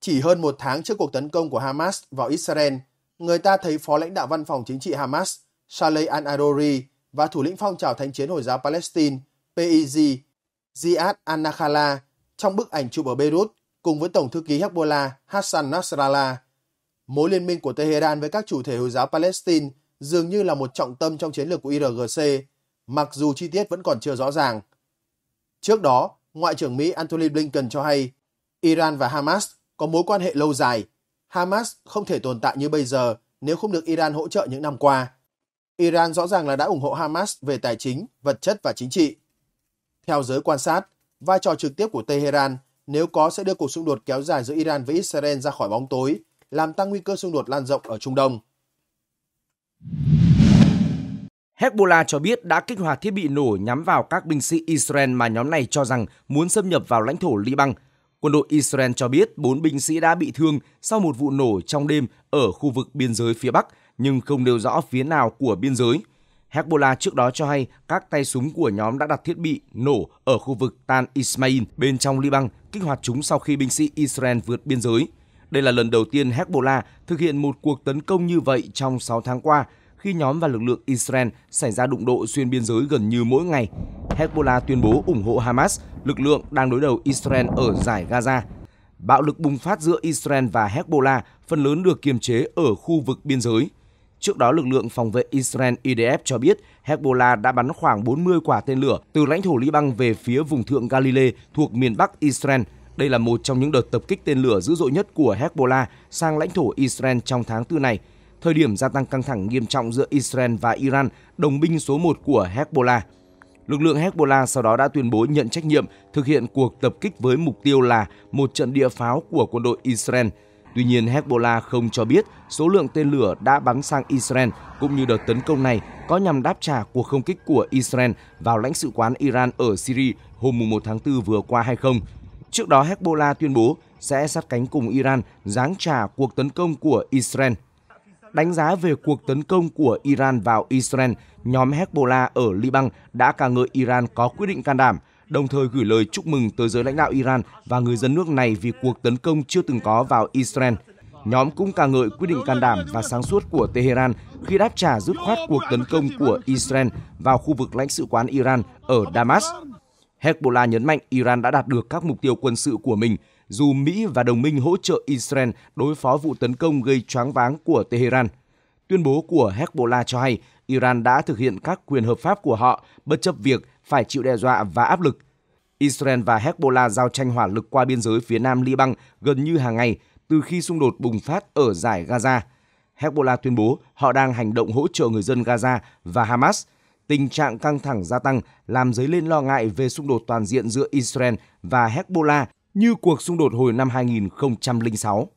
Chỉ hơn một tháng trước cuộc tấn công của Hamas vào Israel, người ta thấy phó lãnh đạo văn phòng chính trị Hamas Saleh al-Arori và thủ lĩnh phong trào thánh chiến Hồi giáo Palestine PIG Ziad al-Nakhala trong bức ảnh chụp ở Beirut cùng với Tổng thư ký Hezbollah Hassan Nasrallah. Mối liên minh của Tehran với các chủ thể Hồi giáo Palestine dường như là một trọng tâm trong chiến lược của IRGC, mặc dù chi tiết vẫn còn chưa rõ ràng. Trước đó, Ngoại trưởng Mỹ Antony Blinken cho hay Iran và Hamas có mối quan hệ lâu dài. Hamas không thể tồn tại như bây giờ nếu không được Iran hỗ trợ những năm qua. Iran rõ ràng là đã ủng hộ Hamas về tài chính, vật chất và chính trị. Theo giới quan sát, vai trò trực tiếp của Tehran nếu có sẽ đưa cuộc xung đột kéo dài giữa Iran với Israel ra khỏi bóng tối, làm tăng nguy cơ xung đột lan rộng ở Trung Đông. Hezbollah cho biết đã kích hoạt thiết bị nổ nhắm vào các binh sĩ Israel mà nhóm này cho rằng muốn xâm nhập vào lãnh thổ Liban. Quân đội Israel cho biết 4 binh sĩ đã bị thương sau một vụ nổ trong đêm ở khu vực biên giới phía Bắc, nhưng không nêu rõ phía nào của biên giới – Hezbollah trước đó cho hay các tay súng của nhóm đã đặt thiết bị nổ ở khu vực Tan Ismail bên trong Liban, kích hoạt chúng sau khi binh sĩ Israel vượt biên giới. Đây là lần đầu tiên Hezbollah thực hiện một cuộc tấn công như vậy trong 6 tháng qua, khi nhóm và lực lượng Israel xảy ra đụng độ xuyên biên giới gần như mỗi ngày. Hezbollah tuyên bố ủng hộ Hamas, lực lượng đang đối đầu Israel ở giải Gaza. Bạo lực bùng phát giữa Israel và Hezbollah phần lớn được kiềm chế ở khu vực biên giới. Trước đó, lực lượng phòng vệ Israel IDF cho biết Hezbollah đã bắn khoảng 40 quả tên lửa từ lãnh thổ Liban về phía vùng thượng Galilee thuộc miền Bắc Israel. Đây là một trong những đợt tập kích tên lửa dữ dội nhất của Hezbollah sang lãnh thổ Israel trong tháng 4 này, thời điểm gia tăng căng thẳng nghiêm trọng giữa Israel và Iran, đồng binh số 1 của Hezbollah. Lực lượng Hezbollah sau đó đã tuyên bố nhận trách nhiệm thực hiện cuộc tập kích với mục tiêu là một trận địa pháo của quân đội Israel – Tuy nhiên, Hezbollah không cho biết số lượng tên lửa đã bắn sang Israel cũng như đợt tấn công này có nhằm đáp trả cuộc không kích của Israel vào lãnh sự quán Iran ở Syria hôm 1 tháng 4 vừa qua hay không. Trước đó, Hezbollah tuyên bố sẽ sát cánh cùng Iran giáng trả cuộc tấn công của Israel. Đánh giá về cuộc tấn công của Iran vào Israel, nhóm Hezbollah ở Liban đã ca ngợi Iran có quyết định can đảm – đồng thời gửi lời chúc mừng tới giới lãnh đạo Iran và người dân nước này vì cuộc tấn công chưa từng có vào Israel. Nhóm cũng ca ngợi quyết định can đảm và sáng suốt của Tehran khi đáp trả dứt khoát cuộc tấn công của Israel vào khu vực lãnh sự quán Iran ở Damas. Hezbollah nhấn mạnh Iran đã đạt được các mục tiêu quân sự của mình, dù Mỹ và đồng minh hỗ trợ Israel đối phó vụ tấn công gây choáng váng của Tehran. Tuyên bố của Hezbollah cho hay Iran đã thực hiện các quyền hợp pháp của họ bất chấp việc phải chịu đe dọa và áp lực. Israel và Hezbollah giao tranh hỏa lực qua biên giới phía nam Liban gần như hàng ngày từ khi xung đột bùng phát ở giải Gaza. Hezbollah tuyên bố họ đang hành động hỗ trợ người dân Gaza và Hamas. Tình trạng căng thẳng gia tăng làm dấy lên lo ngại về xung đột toàn diện giữa Israel và Hezbollah như cuộc xung đột hồi năm 2006.